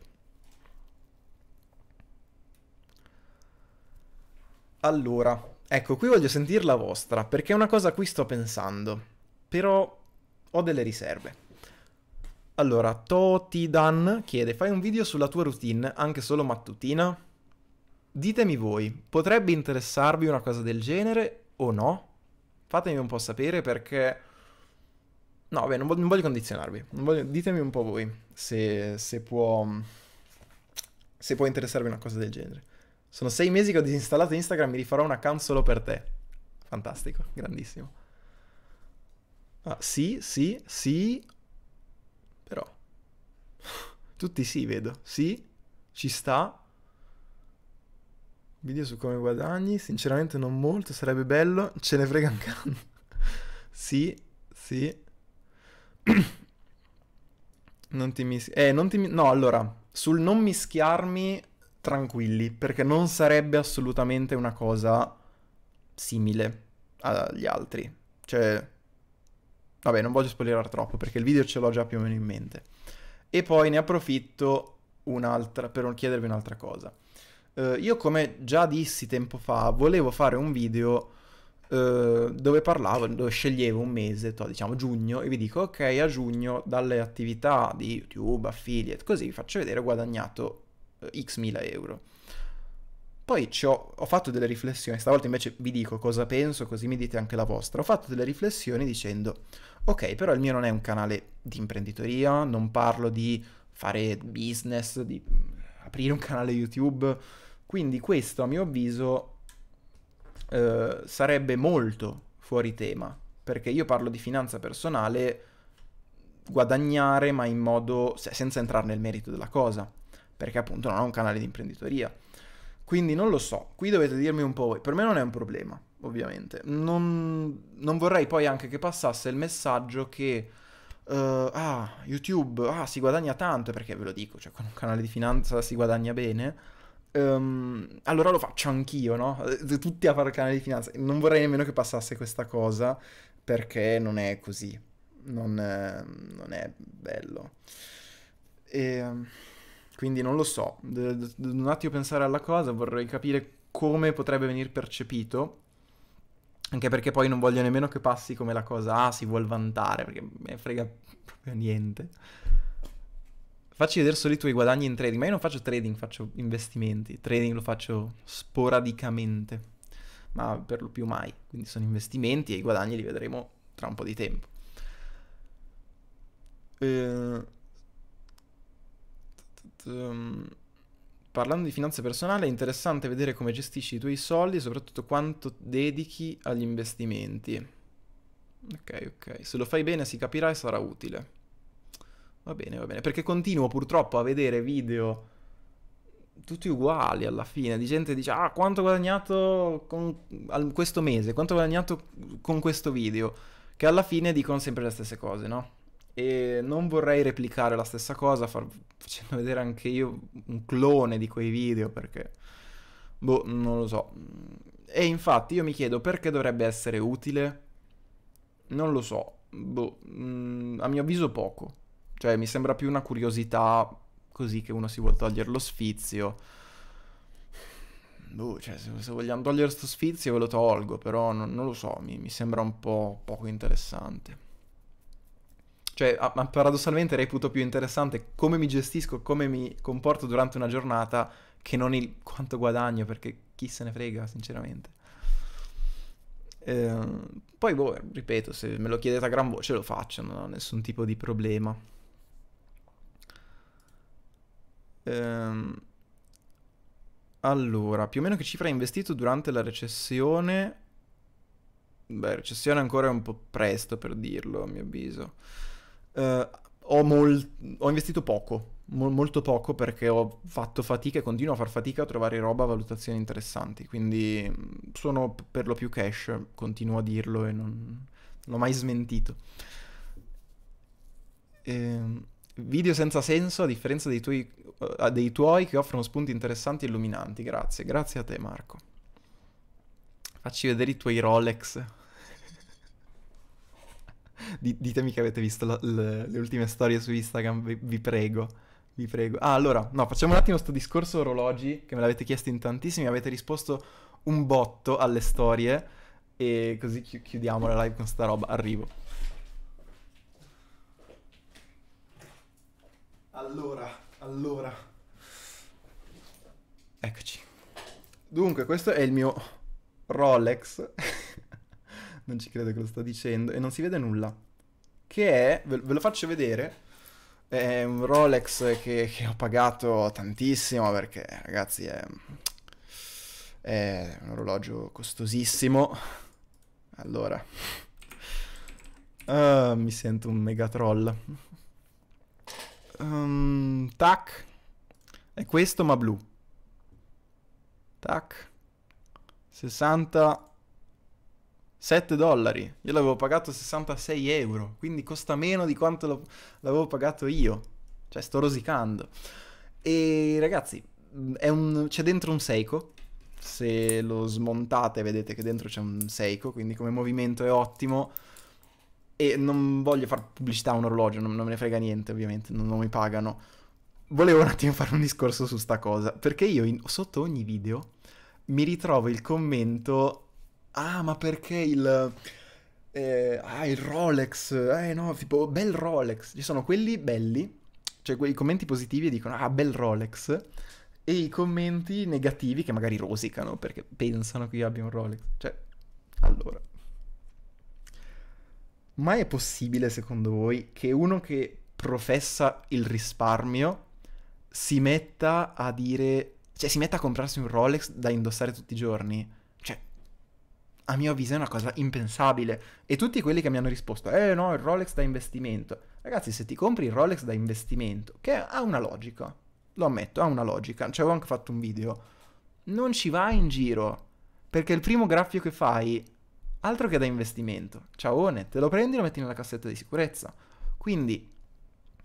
Allora, ecco, qui voglio sentire la vostra, perché è una cosa a cui sto pensando però ho delle riserve. Allora, Totidan chiede, fai un video sulla tua routine, anche solo mattutina? Ditemi voi, potrebbe interessarvi una cosa del genere o no? Fatemi un po' sapere perché... No, vabbè, non voglio, non voglio condizionarvi. Non voglio... Ditemi un po' voi se, se, può... Se può interessarvi una cosa del genere. Sono sei mesi che ho disinstallato Instagram, mi rifarò un account solo per te. Fantastico, grandissimo. Ah, sì, sì, sì. Però. Tutti sì, vedo. Sì, ci sta. Video su come guadagni. Sinceramente non molto, sarebbe bello. Ce ne frega un cazzo. sì, sì. non ti mischiarmi. Eh, non ti... No, allora, sul non mischiarmi, tranquilli, perché non sarebbe assolutamente una cosa simile agli altri. Cioè Vabbè, non voglio spoilerare troppo perché il video ce l'ho già più o meno in mente. E poi ne approfitto per chiedervi un'altra cosa. Uh, io come già dissi tempo fa, volevo fare un video uh, dove parlavo, dove sceglievo un mese, to, diciamo giugno, e vi dico ok, a giugno dalle attività di YouTube, affiliate, così vi faccio vedere ho guadagnato uh, x mila euro. Poi ho, ho, fatto delle riflessioni, stavolta invece vi dico cosa penso, così mi dite anche la vostra. Ho fatto delle riflessioni dicendo, Ok, però il mio non è un canale di imprenditoria, non parlo di fare business, di mm, aprire un canale YouTube, quindi questo a mio avviso eh, sarebbe molto fuori tema, perché io parlo di finanza personale guadagnare ma in modo senza entrare nel merito della cosa, perché appunto non ho un canale di imprenditoria. Quindi non lo so, qui dovete dirmi un po' voi, per me non è un problema, ovviamente. Non, non, vorrei poi anche che passasse il messaggio che uh, ah, YouTube ah, si guadagna tanto, perché ve lo dico, cioè con un canale di finanza si guadagna bene. Um, allora lo faccio anch'io, no? Eh, tutti a fare il canale di finanza. Non vorrei nemmeno che passasse questa cosa, perché non è così. Non, è, non è bello. E, ehm, quindi non lo so. un attimo pensare alla cosa, vorrei capire come potrebbe venire percepito anche perché poi non voglio nemmeno che passi come la cosa ah, si vuol vantare, perché me frega proprio niente. Facci vedere solo i tuoi guadagni in trading, ma io non faccio trading, faccio investimenti. Trading lo faccio sporadicamente, ma per lo più mai. Quindi sono investimenti e i guadagni li vedremo tra un po' di tempo. Eh parlando di finanza personale è interessante vedere come gestisci i tuoi soldi e soprattutto quanto dedichi agli investimenti. Ok, ok. Se lo fai bene si capirà e sarà utile. Va bene, va bene. Perché continuo purtroppo a vedere video tutti uguali alla fine, di gente che dice ah quanto ho guadagnato con questo mese, quanto ho guadagnato con questo video, che alla fine dicono sempre le stesse cose, no? e non vorrei replicare la stessa cosa far, facendo vedere anche io un clone di quei video perché boh, non lo so. E infatti io mi chiedo perché dovrebbe essere utile? Non lo so. Boh, mh, mm, a mio avviso poco. Cioè, mi sembra più una curiosità così che uno si vuole togliere lo sfizio. Boh, cioè, se, se vogliamo togliere sto sfizio ve lo tolgo, però non, non lo so, mi, mi sembra un po' poco interessante. Cioè, a, paradossalmente reputo più interessante come mi gestisco, come mi comporto durante una giornata, che non il quanto guadagno, perché chi se ne frega, sinceramente. Eh, poi, boh, ripeto, se me lo chiedete a gran voce lo faccio, non ho nessun tipo di problema. Eh, allora, più o meno che cifra hai investito durante la recessione? Beh, recessione ancora è un po' presto per dirlo, a mio avviso eh, ho, mol- ho, investito poco, mo- molto poco perché ho fatto fatica e continuo a far fatica a trovare roba a valutazioni interessanti, quindi mm, sono per lo più cash, continuo a dirlo e non, non l'ho mai smentito. Eh, video senza senso a differenza dei tuoi, uh, dei tuoi che offrono spunti interessanti e illuminanti, grazie, grazie a te Marco. Facci vedere i tuoi Rolex. ditemi che avete visto la, le, le ultime storie su Instagram, vi, vi, prego. Vi prego. Ah, allora, no, facciamo un attimo questo discorso orologi, che me l'avete chiesto in tantissimi, avete risposto un botto alle storie, e così chi- chiudiamo la live con sta roba. Arrivo. Allora, allora. Eccoci. Dunque, questo è il mio Rolex. non ci credo che lo sto dicendo, e non si vede nulla. Che è, ve, ve lo faccio vedere, è un Rolex che, che ho pagato tantissimo perché, ragazzi, è, è un orologio costosissimo. Allora, uh, mi sento un mega troll. Um, tac, è questo ma blu. Tac, 60 7 dollari, io l'avevo pagato 66 euro, quindi costa meno di quanto l'avevo pagato io, cioè sto rosicando. E ragazzi, mm, un... c'è dentro un Seiko, se lo smontate vedete che dentro c'è un Seiko, quindi come movimento è ottimo. E non voglio fare pubblicità a un orologio, non, non, me ne frega niente ovviamente, non, non mi pagano. Volevo un attimo fare un discorso su sta cosa, perché io in... sotto ogni video mi ritrovo il commento ah ma perché il... Eh, ah, il Rolex, eh no, tipo bel Rolex. Ci sono quelli belli, cioè quei commenti positivi dicono ah bel Rolex, e i commenti negativi che magari rosicano perché pensano che io abbia un Rolex. Cioè, allora. Ma è possibile secondo voi che uno che professa il risparmio si metta a dire, cioè si metta a comprarsi un Rolex da indossare tutti i giorni? a mio avviso è una cosa impensabile. E tutti quelli che mi hanno risposto, eh no, il Rolex da investimento. Ragazzi, se ti compri il Rolex da investimento, che ha una logica, lo ammetto, ha una logica, ci avevo anche fatto un video, non ci vai in giro, perché il primo graffio che fai, altro che da investimento, ciaone, te lo prendi e lo metti nella cassetta di sicurezza. Quindi,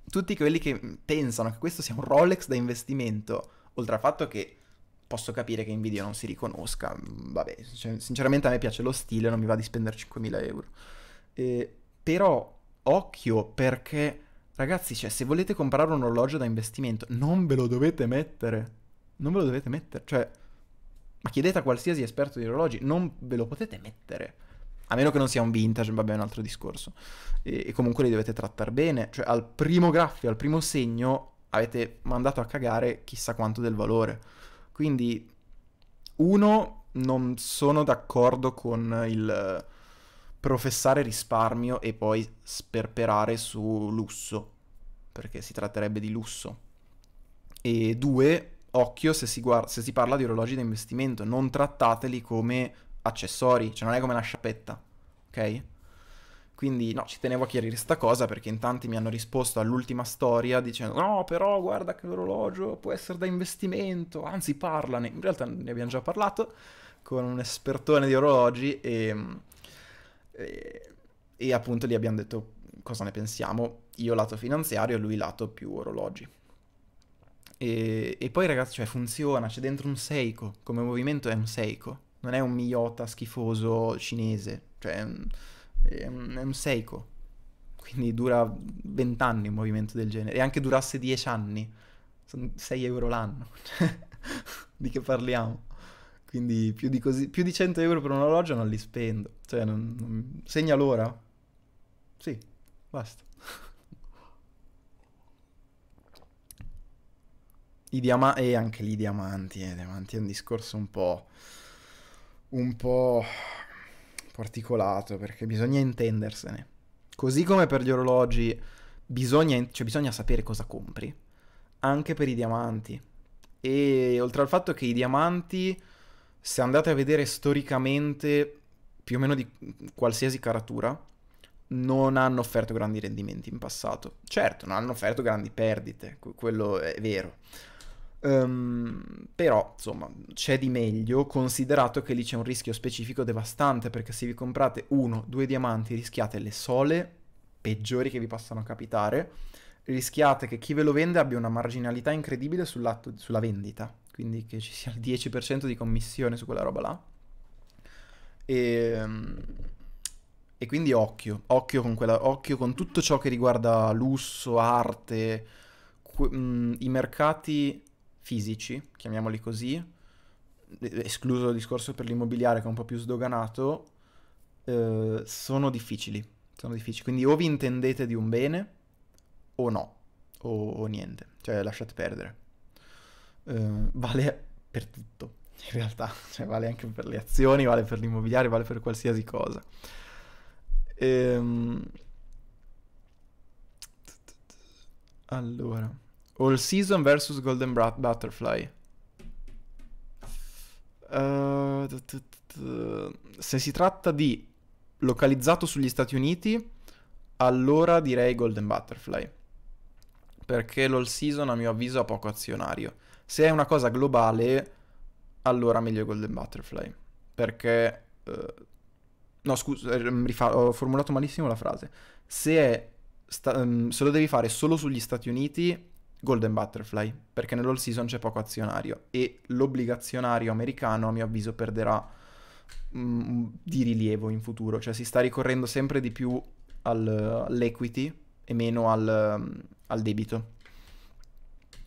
tutti quelli che pensano che questo sia un Rolex da investimento, oltre al fatto che posso capire che Nvidia non si riconosca. Mm, vabbè, cioè, sinceramente a me piace lo stile, non mi va di spendere 5.000 euro. Eh, però occhio perché, ragazzi, cioè, se volete comprare un orologio da investimento, non ve lo dovete mettere. Non ve lo dovete mettere. Cioè, ma chiedete a qualsiasi esperto di orologi, non ve lo potete mettere. A meno che non sia un vintage, vabbè, è un altro discorso. E, e comunque li dovete trattare bene. Cioè, al primo graffio, al primo segno, avete mandato a cagare chissà quanto del valore. Quindi, uno, non sono d'accordo con il professare risparmio e poi sperperare su lusso, perché si tratterebbe di lusso. E due, occhio se si, guarda, se si parla di orologi da investimento, non trattateli come accessori, cioè non è come una sciappetta, ok? Quindi no, ci tenevo a chiarire questa cosa perché in tanti mi hanno risposto all'ultima storia dicendo no, però guarda che l'orologio può essere da investimento, anzi parlane. In realtà ne abbiamo già parlato con un espertone di orologi e, e, e appunto gli abbiamo detto cosa ne pensiamo, io lato finanziario e lui lato più orologi. E, e, poi ragazzi, cioè funziona, c'è dentro un Seiko, come movimento è un Seiko, non è un Miyota schifoso cinese, cioè è un, è un Seiko, quindi dura 20 anni un movimento del genere, e anche durasse 10 anni, sono 6 euro l'anno, di che parliamo? Quindi più di, così, più di 100 euro per un orologio non li spendo, cioè non, non... segna l'ora? Sì, basta. I diamanti, e anche lì i diamanti, eh, diamanti è un discorso un po'... un po' particolato perché bisogna intendersene. Così come per gli orologi bisogna, cioè bisogna sapere cosa compri, anche per i diamanti. E oltre al fatto che i diamanti, se andate a vedere storicamente più o meno di qualsiasi caratura, non hanno offerto grandi rendimenti in passato. Certo, non hanno offerto grandi perdite, quello è vero Um, però insomma c'è di meglio considerato che lì c'è un rischio specifico devastante perché se vi comprate uno, due diamanti rischiate le sole peggiori che vi possano capitare, rischiate che chi ve lo vende abbia una marginalità incredibile sulla vendita, quindi che ci sia il 10% di commissione su quella roba là. E, ehm, e quindi occhio, occhio con, quella, occhio con tutto ciò che riguarda lusso, arte, que- mh, i mercati fisici, chiamiamoli così, escluso il discorso per l'immobiliare che è un po' più sdoganato, eh, sono difficili. Sono difficili. Quindi o vi intendete di un bene o no, o, o niente, cioè lasciate perdere. Eh, vale per tutto, in realtà, cioè, vale anche per le azioni, vale per l'immobiliare, vale per qualsiasi cosa. Ehm... Allora. All Season vs Golden Butterfly. Uh, se si tratta di localizzato sugli Stati Uniti, allora direi Golden Butterfly. Perché l'all season a mio avviso ha poco azionario. Se è una cosa globale, allora meglio Golden Butterfly. Perché... Eh, no, scusa, eh, rifa- ho formulato malissimo la frase. Se, sta- mm, se lo devi fare solo sugli Stati Uniti, Golden Butterfly, perché nell'all season c'è poco azionario e l'obbligazionario americano a mio avviso perderà mh, mm, di rilievo in futuro, cioè si sta ricorrendo sempre di più al, all'equity e meno al, al debito.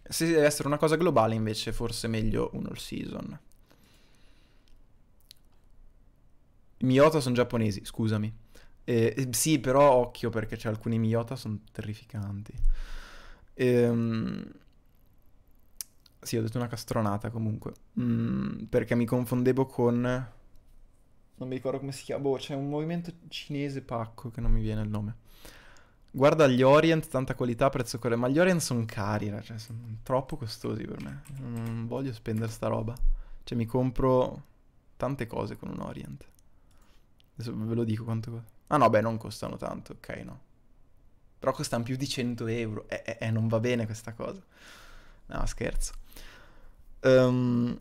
Se deve essere una cosa globale invece forse meglio un all season. Miyota sono giapponesi, scusami. Eh, sì, però occhio perché c'è alcuni Miyota sono terrificanti. Ehm... Sì, ho detto una castronata comunque. Mm, perché mi confondevo con... Non mi ricordo come si chiama. Boh, c'è un movimento cinese pacco che non mi viene il nome. Guarda gli Orient, tanta qualità, prezzo corretto. Ma gli Orient sono cari, cioè, sono troppo costosi per me. Non voglio spendere sta roba. Cioè, mi compro tante cose con un Orient. Adesso ve lo dico quanto costa. Ah no, beh, non costano tanto, ok, no però costano più di 100 euro e, eh, eh, eh, non va bene questa cosa. No, scherzo. Um,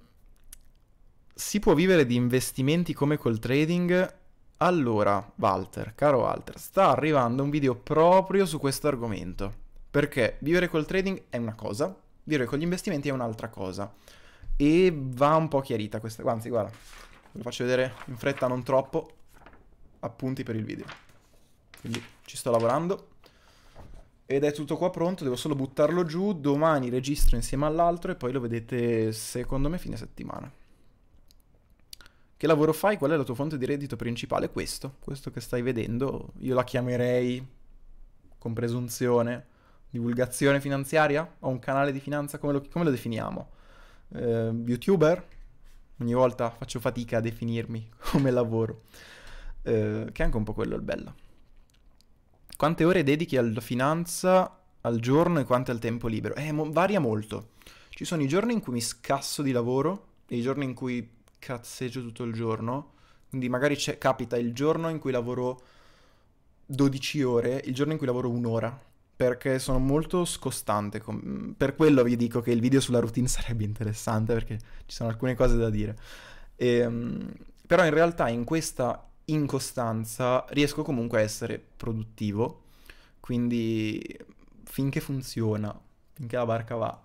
si può vivere di investimenti come col trading? Allora, Walter, caro Walter, sta arrivando un video proprio su questo argomento. Perché vivere col trading è una cosa, vivere con gli investimenti è un'altra cosa. E va un po' chiarita questa. Anzi, guarda, ve lo faccio vedere in fretta, non troppo. Appunti per il video. Quindi ci sto lavorando. Ed è tutto qua pronto, devo solo buttarlo giù, domani registro insieme all'altro e poi lo vedete secondo me fine settimana. Che lavoro fai? Qual è la tua fonte di reddito principale? Questo, questo che stai vedendo, io la chiamerei, con presunzione, divulgazione finanziaria? Ho un canale di finanza, come lo, come lo definiamo? Eh, Youtuber? Ogni volta faccio fatica a definirmi come lavoro, eh, che è anche un po' quello il bello. Quante ore dedichi alla finanza al giorno e quante al tempo libero? Eh, mo varia molto. Ci sono i giorni in cui mi scasso di lavoro e i giorni in cui cazzeggio tutto il giorno. Quindi magari capita il giorno in cui lavoro 12 ore, il giorno in cui lavoro un'ora. Perché sono molto scostante. per quello vi dico che il video sulla routine sarebbe interessante perché ci sono alcune cose da dire. E, ehm, però in realtà in questa in costanza riesco comunque a essere produttivo, quindi finché funziona, finché la barca va.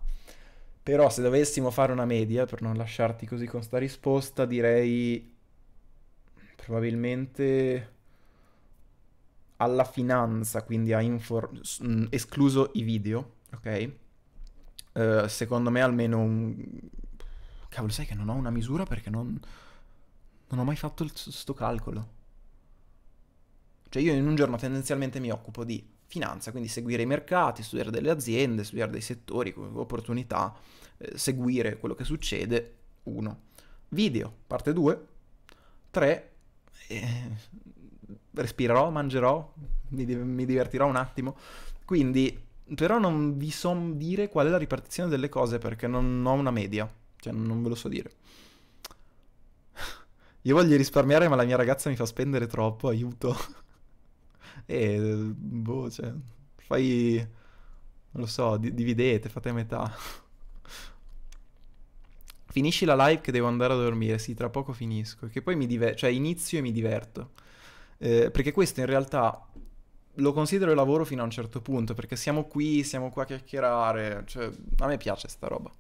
Però se dovessimo fare una media, per non lasciarti così con sta risposta, direi probabilmente alla finanza, quindi a inform- mm, escluso i video, ok? Uh, secondo me almeno un... Cavolo, sai che non ho una misura perché non non ho mai fatto il, sto calcolo. Cioè io in un giorno tendenzialmente mi occupo di finanza, quindi seguire i mercati, studiare delle aziende, studiare dei settori, opportunità, eh, seguire quello che succede, Uno. Video, parte 2. 3. Eh, respirerò, mangerò, mi, mi divertirò un attimo. Quindi, però non vi so dire qual è la ripartizione delle cose perché non ho una media, cioè non ve lo so dire. Io voglio risparmiare, ma la mia ragazza mi fa spendere troppo, aiuto. e boh, cioè, fai non lo so, di- dividete, fate a metà. Finisci la live che devo andare a dormire, sì, tra poco finisco, che poi mi diverto, cioè inizio e mi diverto. Eh, perché questo in realtà lo considero lavoro fino a un certo punto, perché siamo qui, siamo qua a chiacchierare, cioè a me piace sta roba.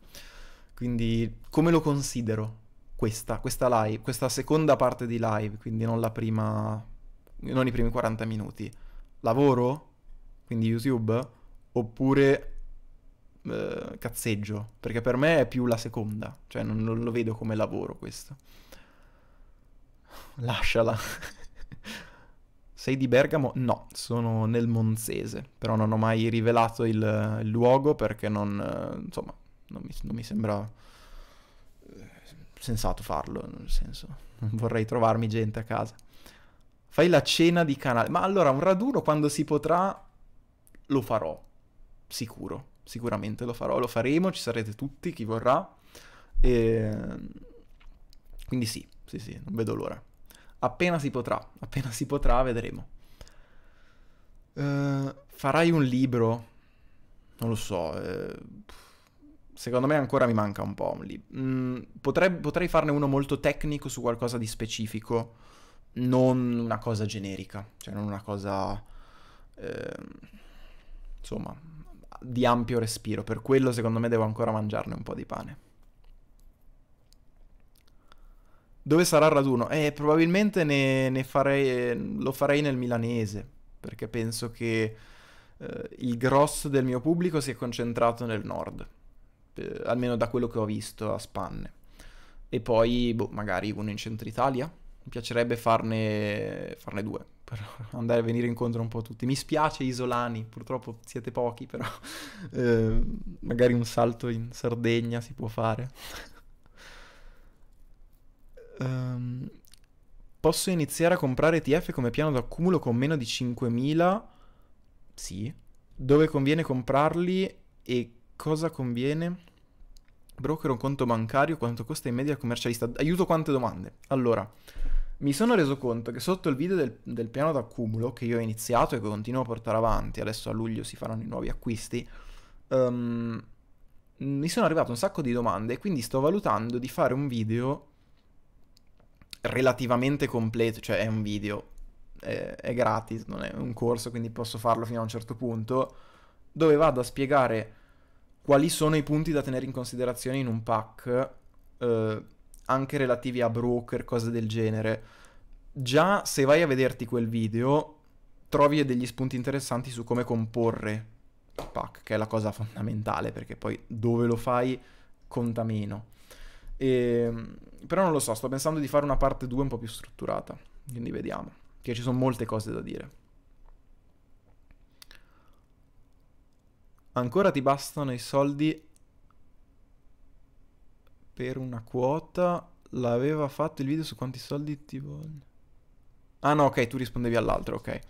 Quindi come lo considero? questa, questa live, questa seconda parte di live, quindi non la prima, non i primi 40 minuti. Lavoro? Quindi YouTube? Oppure eh, cazzeggio? Perché per me è più la seconda, cioè non, non lo vedo come lavoro questo. Lasciala. Sei di Bergamo? No, sono nel Monzese, però non ho mai rivelato il, il luogo perché non, eh, insomma, non mi, non mi sembra sensato farlo, nel senso, non vorrei trovarmi gente a casa. Fai la cena di canale, ma allora un raduno quando si potrà lo farò, sicuro, sicuramente lo farò, lo faremo, ci sarete tutti, chi vorrà. E... Ehm, quindi sì, sì, sì, non vedo l'ora. Appena si potrà, appena si potrà, vedremo. Uh, farai un libro? Non lo so. Eh... Secondo me ancora mi manca un po' lì. Mm, potrei, potrei farne uno molto tecnico su qualcosa di specifico, non una cosa generica, cioè non una cosa... Eh, insomma, di ampio respiro. Per quello secondo me devo ancora mangiarne un po' di pane. Dove sarà il raduno? Eh, probabilmente ne, ne farei, lo farei nel milanese, perché penso che eh, il grosso del mio pubblico si è concentrato nel nord eh, almeno da quello che ho visto a Spanne. E poi, boh, magari uno in centro Italia, mi piacerebbe farne, farne due, per andare a venire incontro un po' a tutti. Mi spiace isolani, purtroppo siete pochi, però eh, magari un salto in Sardegna si può fare. um, posso iniziare a comprare ETF come piano d'accumulo con meno di 5.000? Sì. Dove conviene comprarli e cosa conviene? Broker un conto bancario, quanto costa in media il commercialista? Aiuto quante domande. Allora, mi sono reso conto che sotto il video del, del piano d'accumulo che io ho iniziato e che continuo a portare avanti, adesso a luglio si faranno i nuovi acquisti, um, mi sono arrivato un sacco di domande e quindi sto valutando di fare un video relativamente completo, cioè è un video, è, è gratis, non è un corso, quindi posso farlo fino a un certo punto, dove vado a spiegare quali sono i punti da tenere in considerazione in un pack, eh, anche relativi a broker, cose del genere. Già se vai a vederti quel video, trovi degli spunti interessanti su come comporre il pack, che è la cosa fondamentale, perché poi dove lo fai conta meno. E, ehm, però non lo so, sto pensando di fare una parte 2 un po' più strutturata, quindi vediamo, che ci sono molte cose da dire. Ancora ti bastano i soldi per una quota. L'aveva fatto il video su quanti soldi ti voglio. Ah no, ok, tu rispondevi all'altro, ok.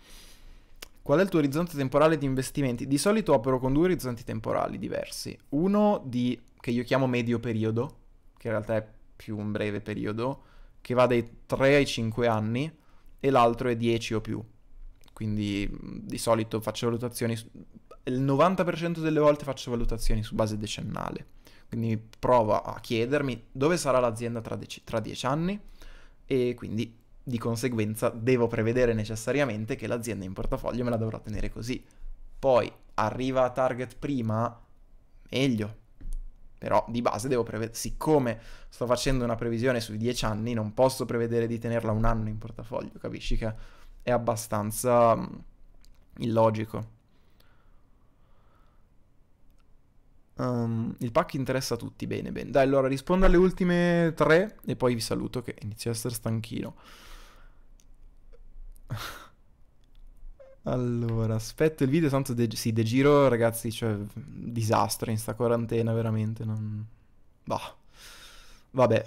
Qual è il tuo orizzonte temporale di investimenti? Di solito opero con due orizzonti temporali diversi. Uno di, che io chiamo medio periodo, che in realtà è più un breve periodo, che va dai 3 ai 5 anni, e l'altro è 10 o più. Quindi di solito faccio valutazioni il 90% delle volte faccio valutazioni su base decennale. Quindi provo a chiedermi dove sarà l'azienda tra, dec- tra 10 anni e quindi di conseguenza devo prevedere necessariamente che l'azienda in portafoglio me la dovrò tenere così. Poi arriva a target prima, meglio. Però di base devo prevedere, siccome sto facendo una previsione sui 10 anni, non posso prevedere di tenerla un anno in portafoglio, capisci che è abbastanza illogico. Um, il pack interessa a tutti, bene, bene. Dai, allora rispondo alle ultime tre e poi vi saluto che inizio a essere stanchino. Allora, aspetto il video, tanto de sì, de giro, ragazzi, cioè, disastro in sta quarantena, veramente, non... Bah. Vabbè,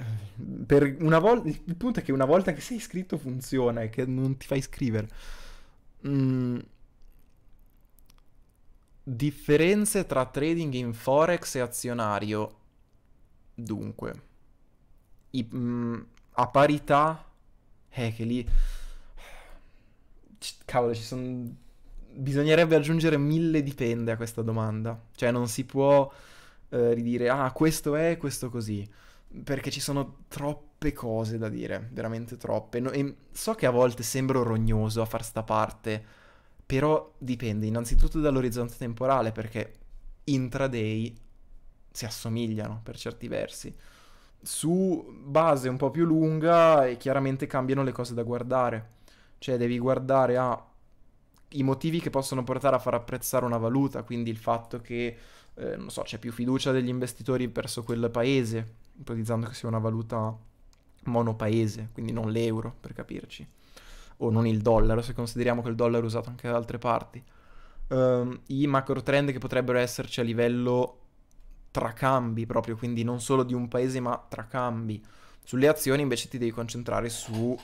per una volta... Il punto è che una volta che sei iscritto funziona, è che non ti fai iscrivere. Mmm Differenze tra trading in forex e azionario. Dunque, i, mh, mm, a parità, eh, che lì. Cavolo, ci sono. Bisognerebbe aggiungere mille dipende a questa domanda. Cioè, non si può eh, ridire, ah, questo è, questo così. Perché ci sono troppe cose da dire, veramente troppe. No, so che a volte sembro rognoso a far sta parte però dipende innanzitutto dall'orizzonte temporale perché intraday si assomigliano per certi versi. Su base un po' più lunga eh, chiaramente cambiano le cose da guardare. Cioè devi guardare a i motivi che possono portare a far apprezzare una valuta, quindi il fatto che, eh, non so, c'è più fiducia degli investitori verso quel paese, ipotizzando che sia una valuta monopaese, quindi non l'euro, per capirci o non il dollaro, se consideriamo che il dollaro è usato anche da altre parti, um, i macro trend che potrebbero esserci a livello tra cambi proprio, quindi non solo di un paese ma tra cambi. Sulle azioni invece ti devi concentrare sulla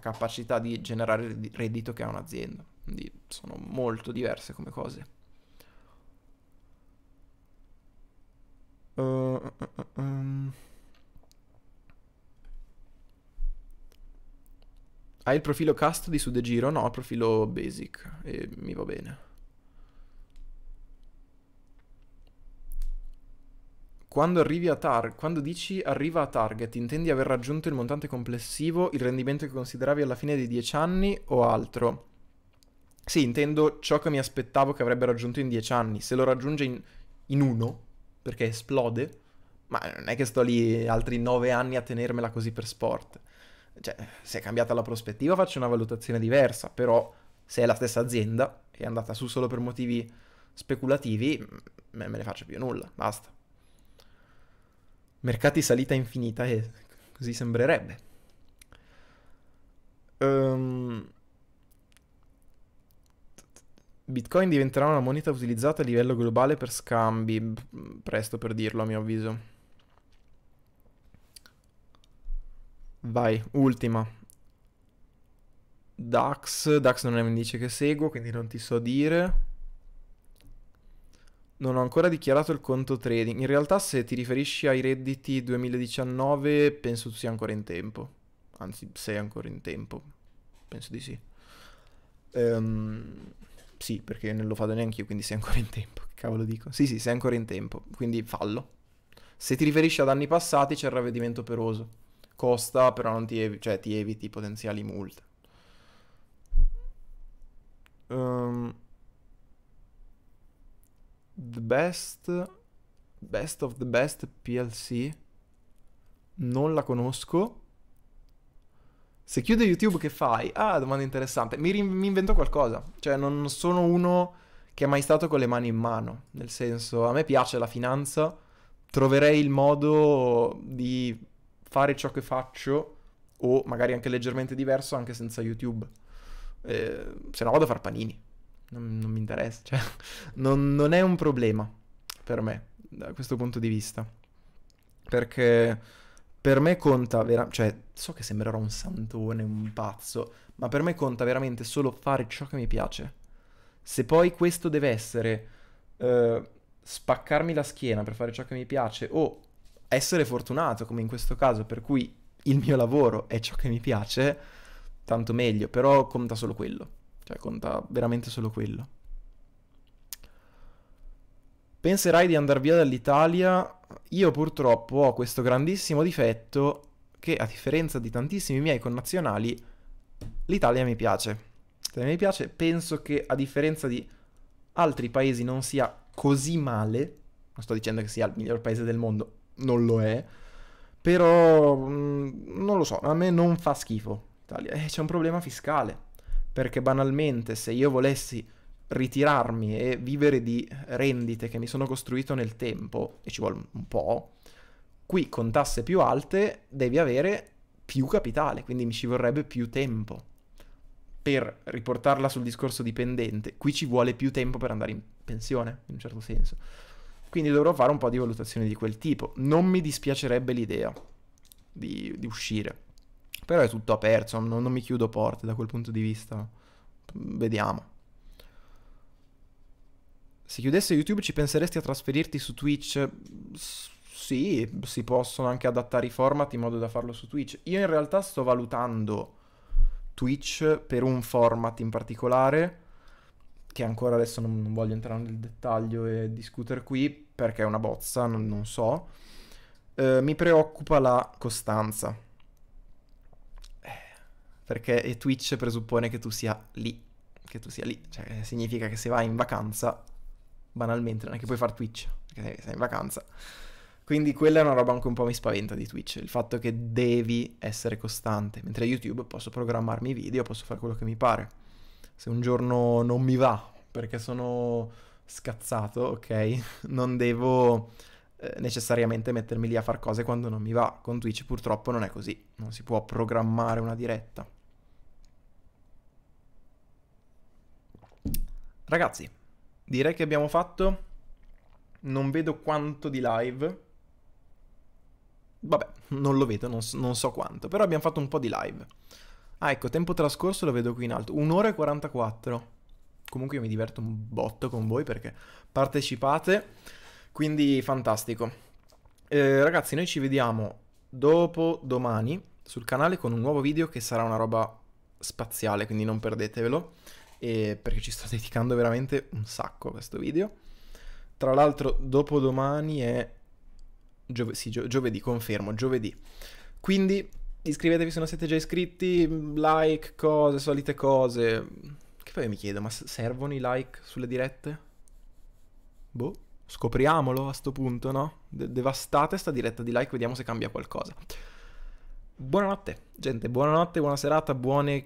capacità di generare reddito che ha un'azienda, quindi sono molto diverse come cose. Uh, uh, uh, um. Hai il profilo custody su The Giro? No, il profilo basic. E mi va bene. Quando arrivi a target, quando dici arriva a target, intendi aver raggiunto il montante complessivo, il rendimento che consideravi alla fine dei 10 anni o altro? Sì, intendo ciò che mi aspettavo che avrebbe raggiunto in 10 anni. Se lo raggiunge in, in uno, perché esplode, ma non è che sto lì altri 9 anni a tenermela così per sport cioè, se è cambiata la prospettiva faccio una valutazione diversa, però se è la stessa azienda che è andata su solo per motivi speculativi, me, me ne faccio più nulla, basta. Mercati salita infinita e eh, così sembrerebbe. Um, Bitcoin diventerà una moneta utilizzata a livello globale per scambi, presto per dirlo a mio avviso. Vai, ultima. Dax. Dax non è un indice che seguo, quindi non ti so dire. Non ho ancora dichiarato il conto trading. In realtà, se ti riferisci ai redditi 2019, penso tu sia ancora in tempo. Anzi, sei ancora in tempo. Penso di sì. Um, sì, perché non lo fado neanche io, quindi sei ancora in tempo. Che cavolo dico? Sì, sì, sei ancora in tempo. Quindi fallo. Se ti riferisci ad anni passati, c'è il ravvedimento peroso costa, però non ti, evi- cioè, ti, eviti potenziali multe. Um, the best, best of the best PLC, non la conosco. Se chiudo YouTube che fai? Ah, domanda interessante. Mi, rin- mi invento qualcosa. Cioè, non sono uno che è mai stato con le mani in mano. Nel senso, a me piace la finanza. Troverei il modo di fare ciò che faccio o magari anche leggermente diverso anche senza YouTube. Eh, se no vado a far panini. Non, non mi interessa, cioè, non, non, è un problema per me da questo punto di vista. Perché per me conta veramente, cioè, so che sembrerò un santone, un pazzo, ma per me conta veramente solo fare ciò che mi piace. Se poi questo deve essere eh, spaccarmi la schiena per fare ciò che mi piace o essere fortunato come in questo caso, per cui il mio lavoro è ciò che mi piace, tanto meglio, però conta solo quello, cioè conta veramente solo quello. Penserai di andare via dall'Italia? Io purtroppo ho questo grandissimo difetto che a differenza di tantissimi miei connazionali, l'Italia mi piace. L'Italia mi piace, penso che a differenza di altri paesi non sia così male, non sto dicendo che sia il miglior paese del mondo, non lo è, però mm, non lo so, a me non fa schifo. Italia. Eh, c'è un problema fiscale, perché banalmente se io volessi ritirarmi e vivere di rendite che mi sono costruito nel tempo, e ci vuole un po', qui con tasse più alte devi avere più capitale, quindi mi ci vorrebbe più tempo. Per riportarla sul discorso dipendente, qui ci vuole più tempo per andare in pensione, in un certo senso. Quindi dovrò fare un po' di valutazione di quel tipo. Non mi dispiacerebbe l'idea di, di uscire. Però è tutto aperto, non, non mi chiudo porte da quel punto di vista. Vediamo. Se chiudesse YouTube ci penseresti a trasferirti su Twitch? Sì, si possono anche adattare i format in modo da farlo su Twitch. Io in realtà sto valutando Twitch per un format in particolare che ancora adesso non, non, voglio entrare nel dettaglio e discutere qui perché è una bozza, non, non so. Eh, mi preoccupa la costanza. Eh, perché Twitch presuppone che tu sia lì, che tu sia lì, cioè significa che se vai in vacanza, banalmente non è che puoi fare Twitch, perché sei in vacanza. Quindi quella è una roba che un po' mi spaventa di Twitch, il fatto che devi essere costante, mentre YouTube posso programmarmi i video, posso fare quello che mi pare se un giorno non mi va perché sono scazzato, ok? Non devo eh, necessariamente mettermi lì a fare cose quando non mi va. Con Twitch purtroppo non è così, non si può programmare una diretta. Ragazzi, direi che abbiamo fatto non vedo quanto di live. Vabbè, non lo vedo, non so, non so quanto, però abbiamo fatto un po' di live. Ah, ecco, tempo trascorso lo vedo qui in alto. Un'ora e 44. Comunque io mi diverto un botto con voi perché partecipate, quindi fantastico. Eh, ragazzi, noi ci vediamo dopo domani sul canale con un nuovo video che sarà una roba spaziale, quindi non perdetevelo, eh, perché ci sto dedicando veramente un sacco a questo video. Tra l'altro, dopo domani è... Giove sì, gio giovedì, confermo, giovedì. Quindi iscrivetevi se non siete già iscritti, like, cose, solite cose. Che poi mi chiedo, ma servono i like sulle dirette? Boh, scopriamolo a sto punto, no? De devastate sta diretta di like, vediamo se cambia qualcosa. Buonanotte, gente, buonanotte, buona serata, buone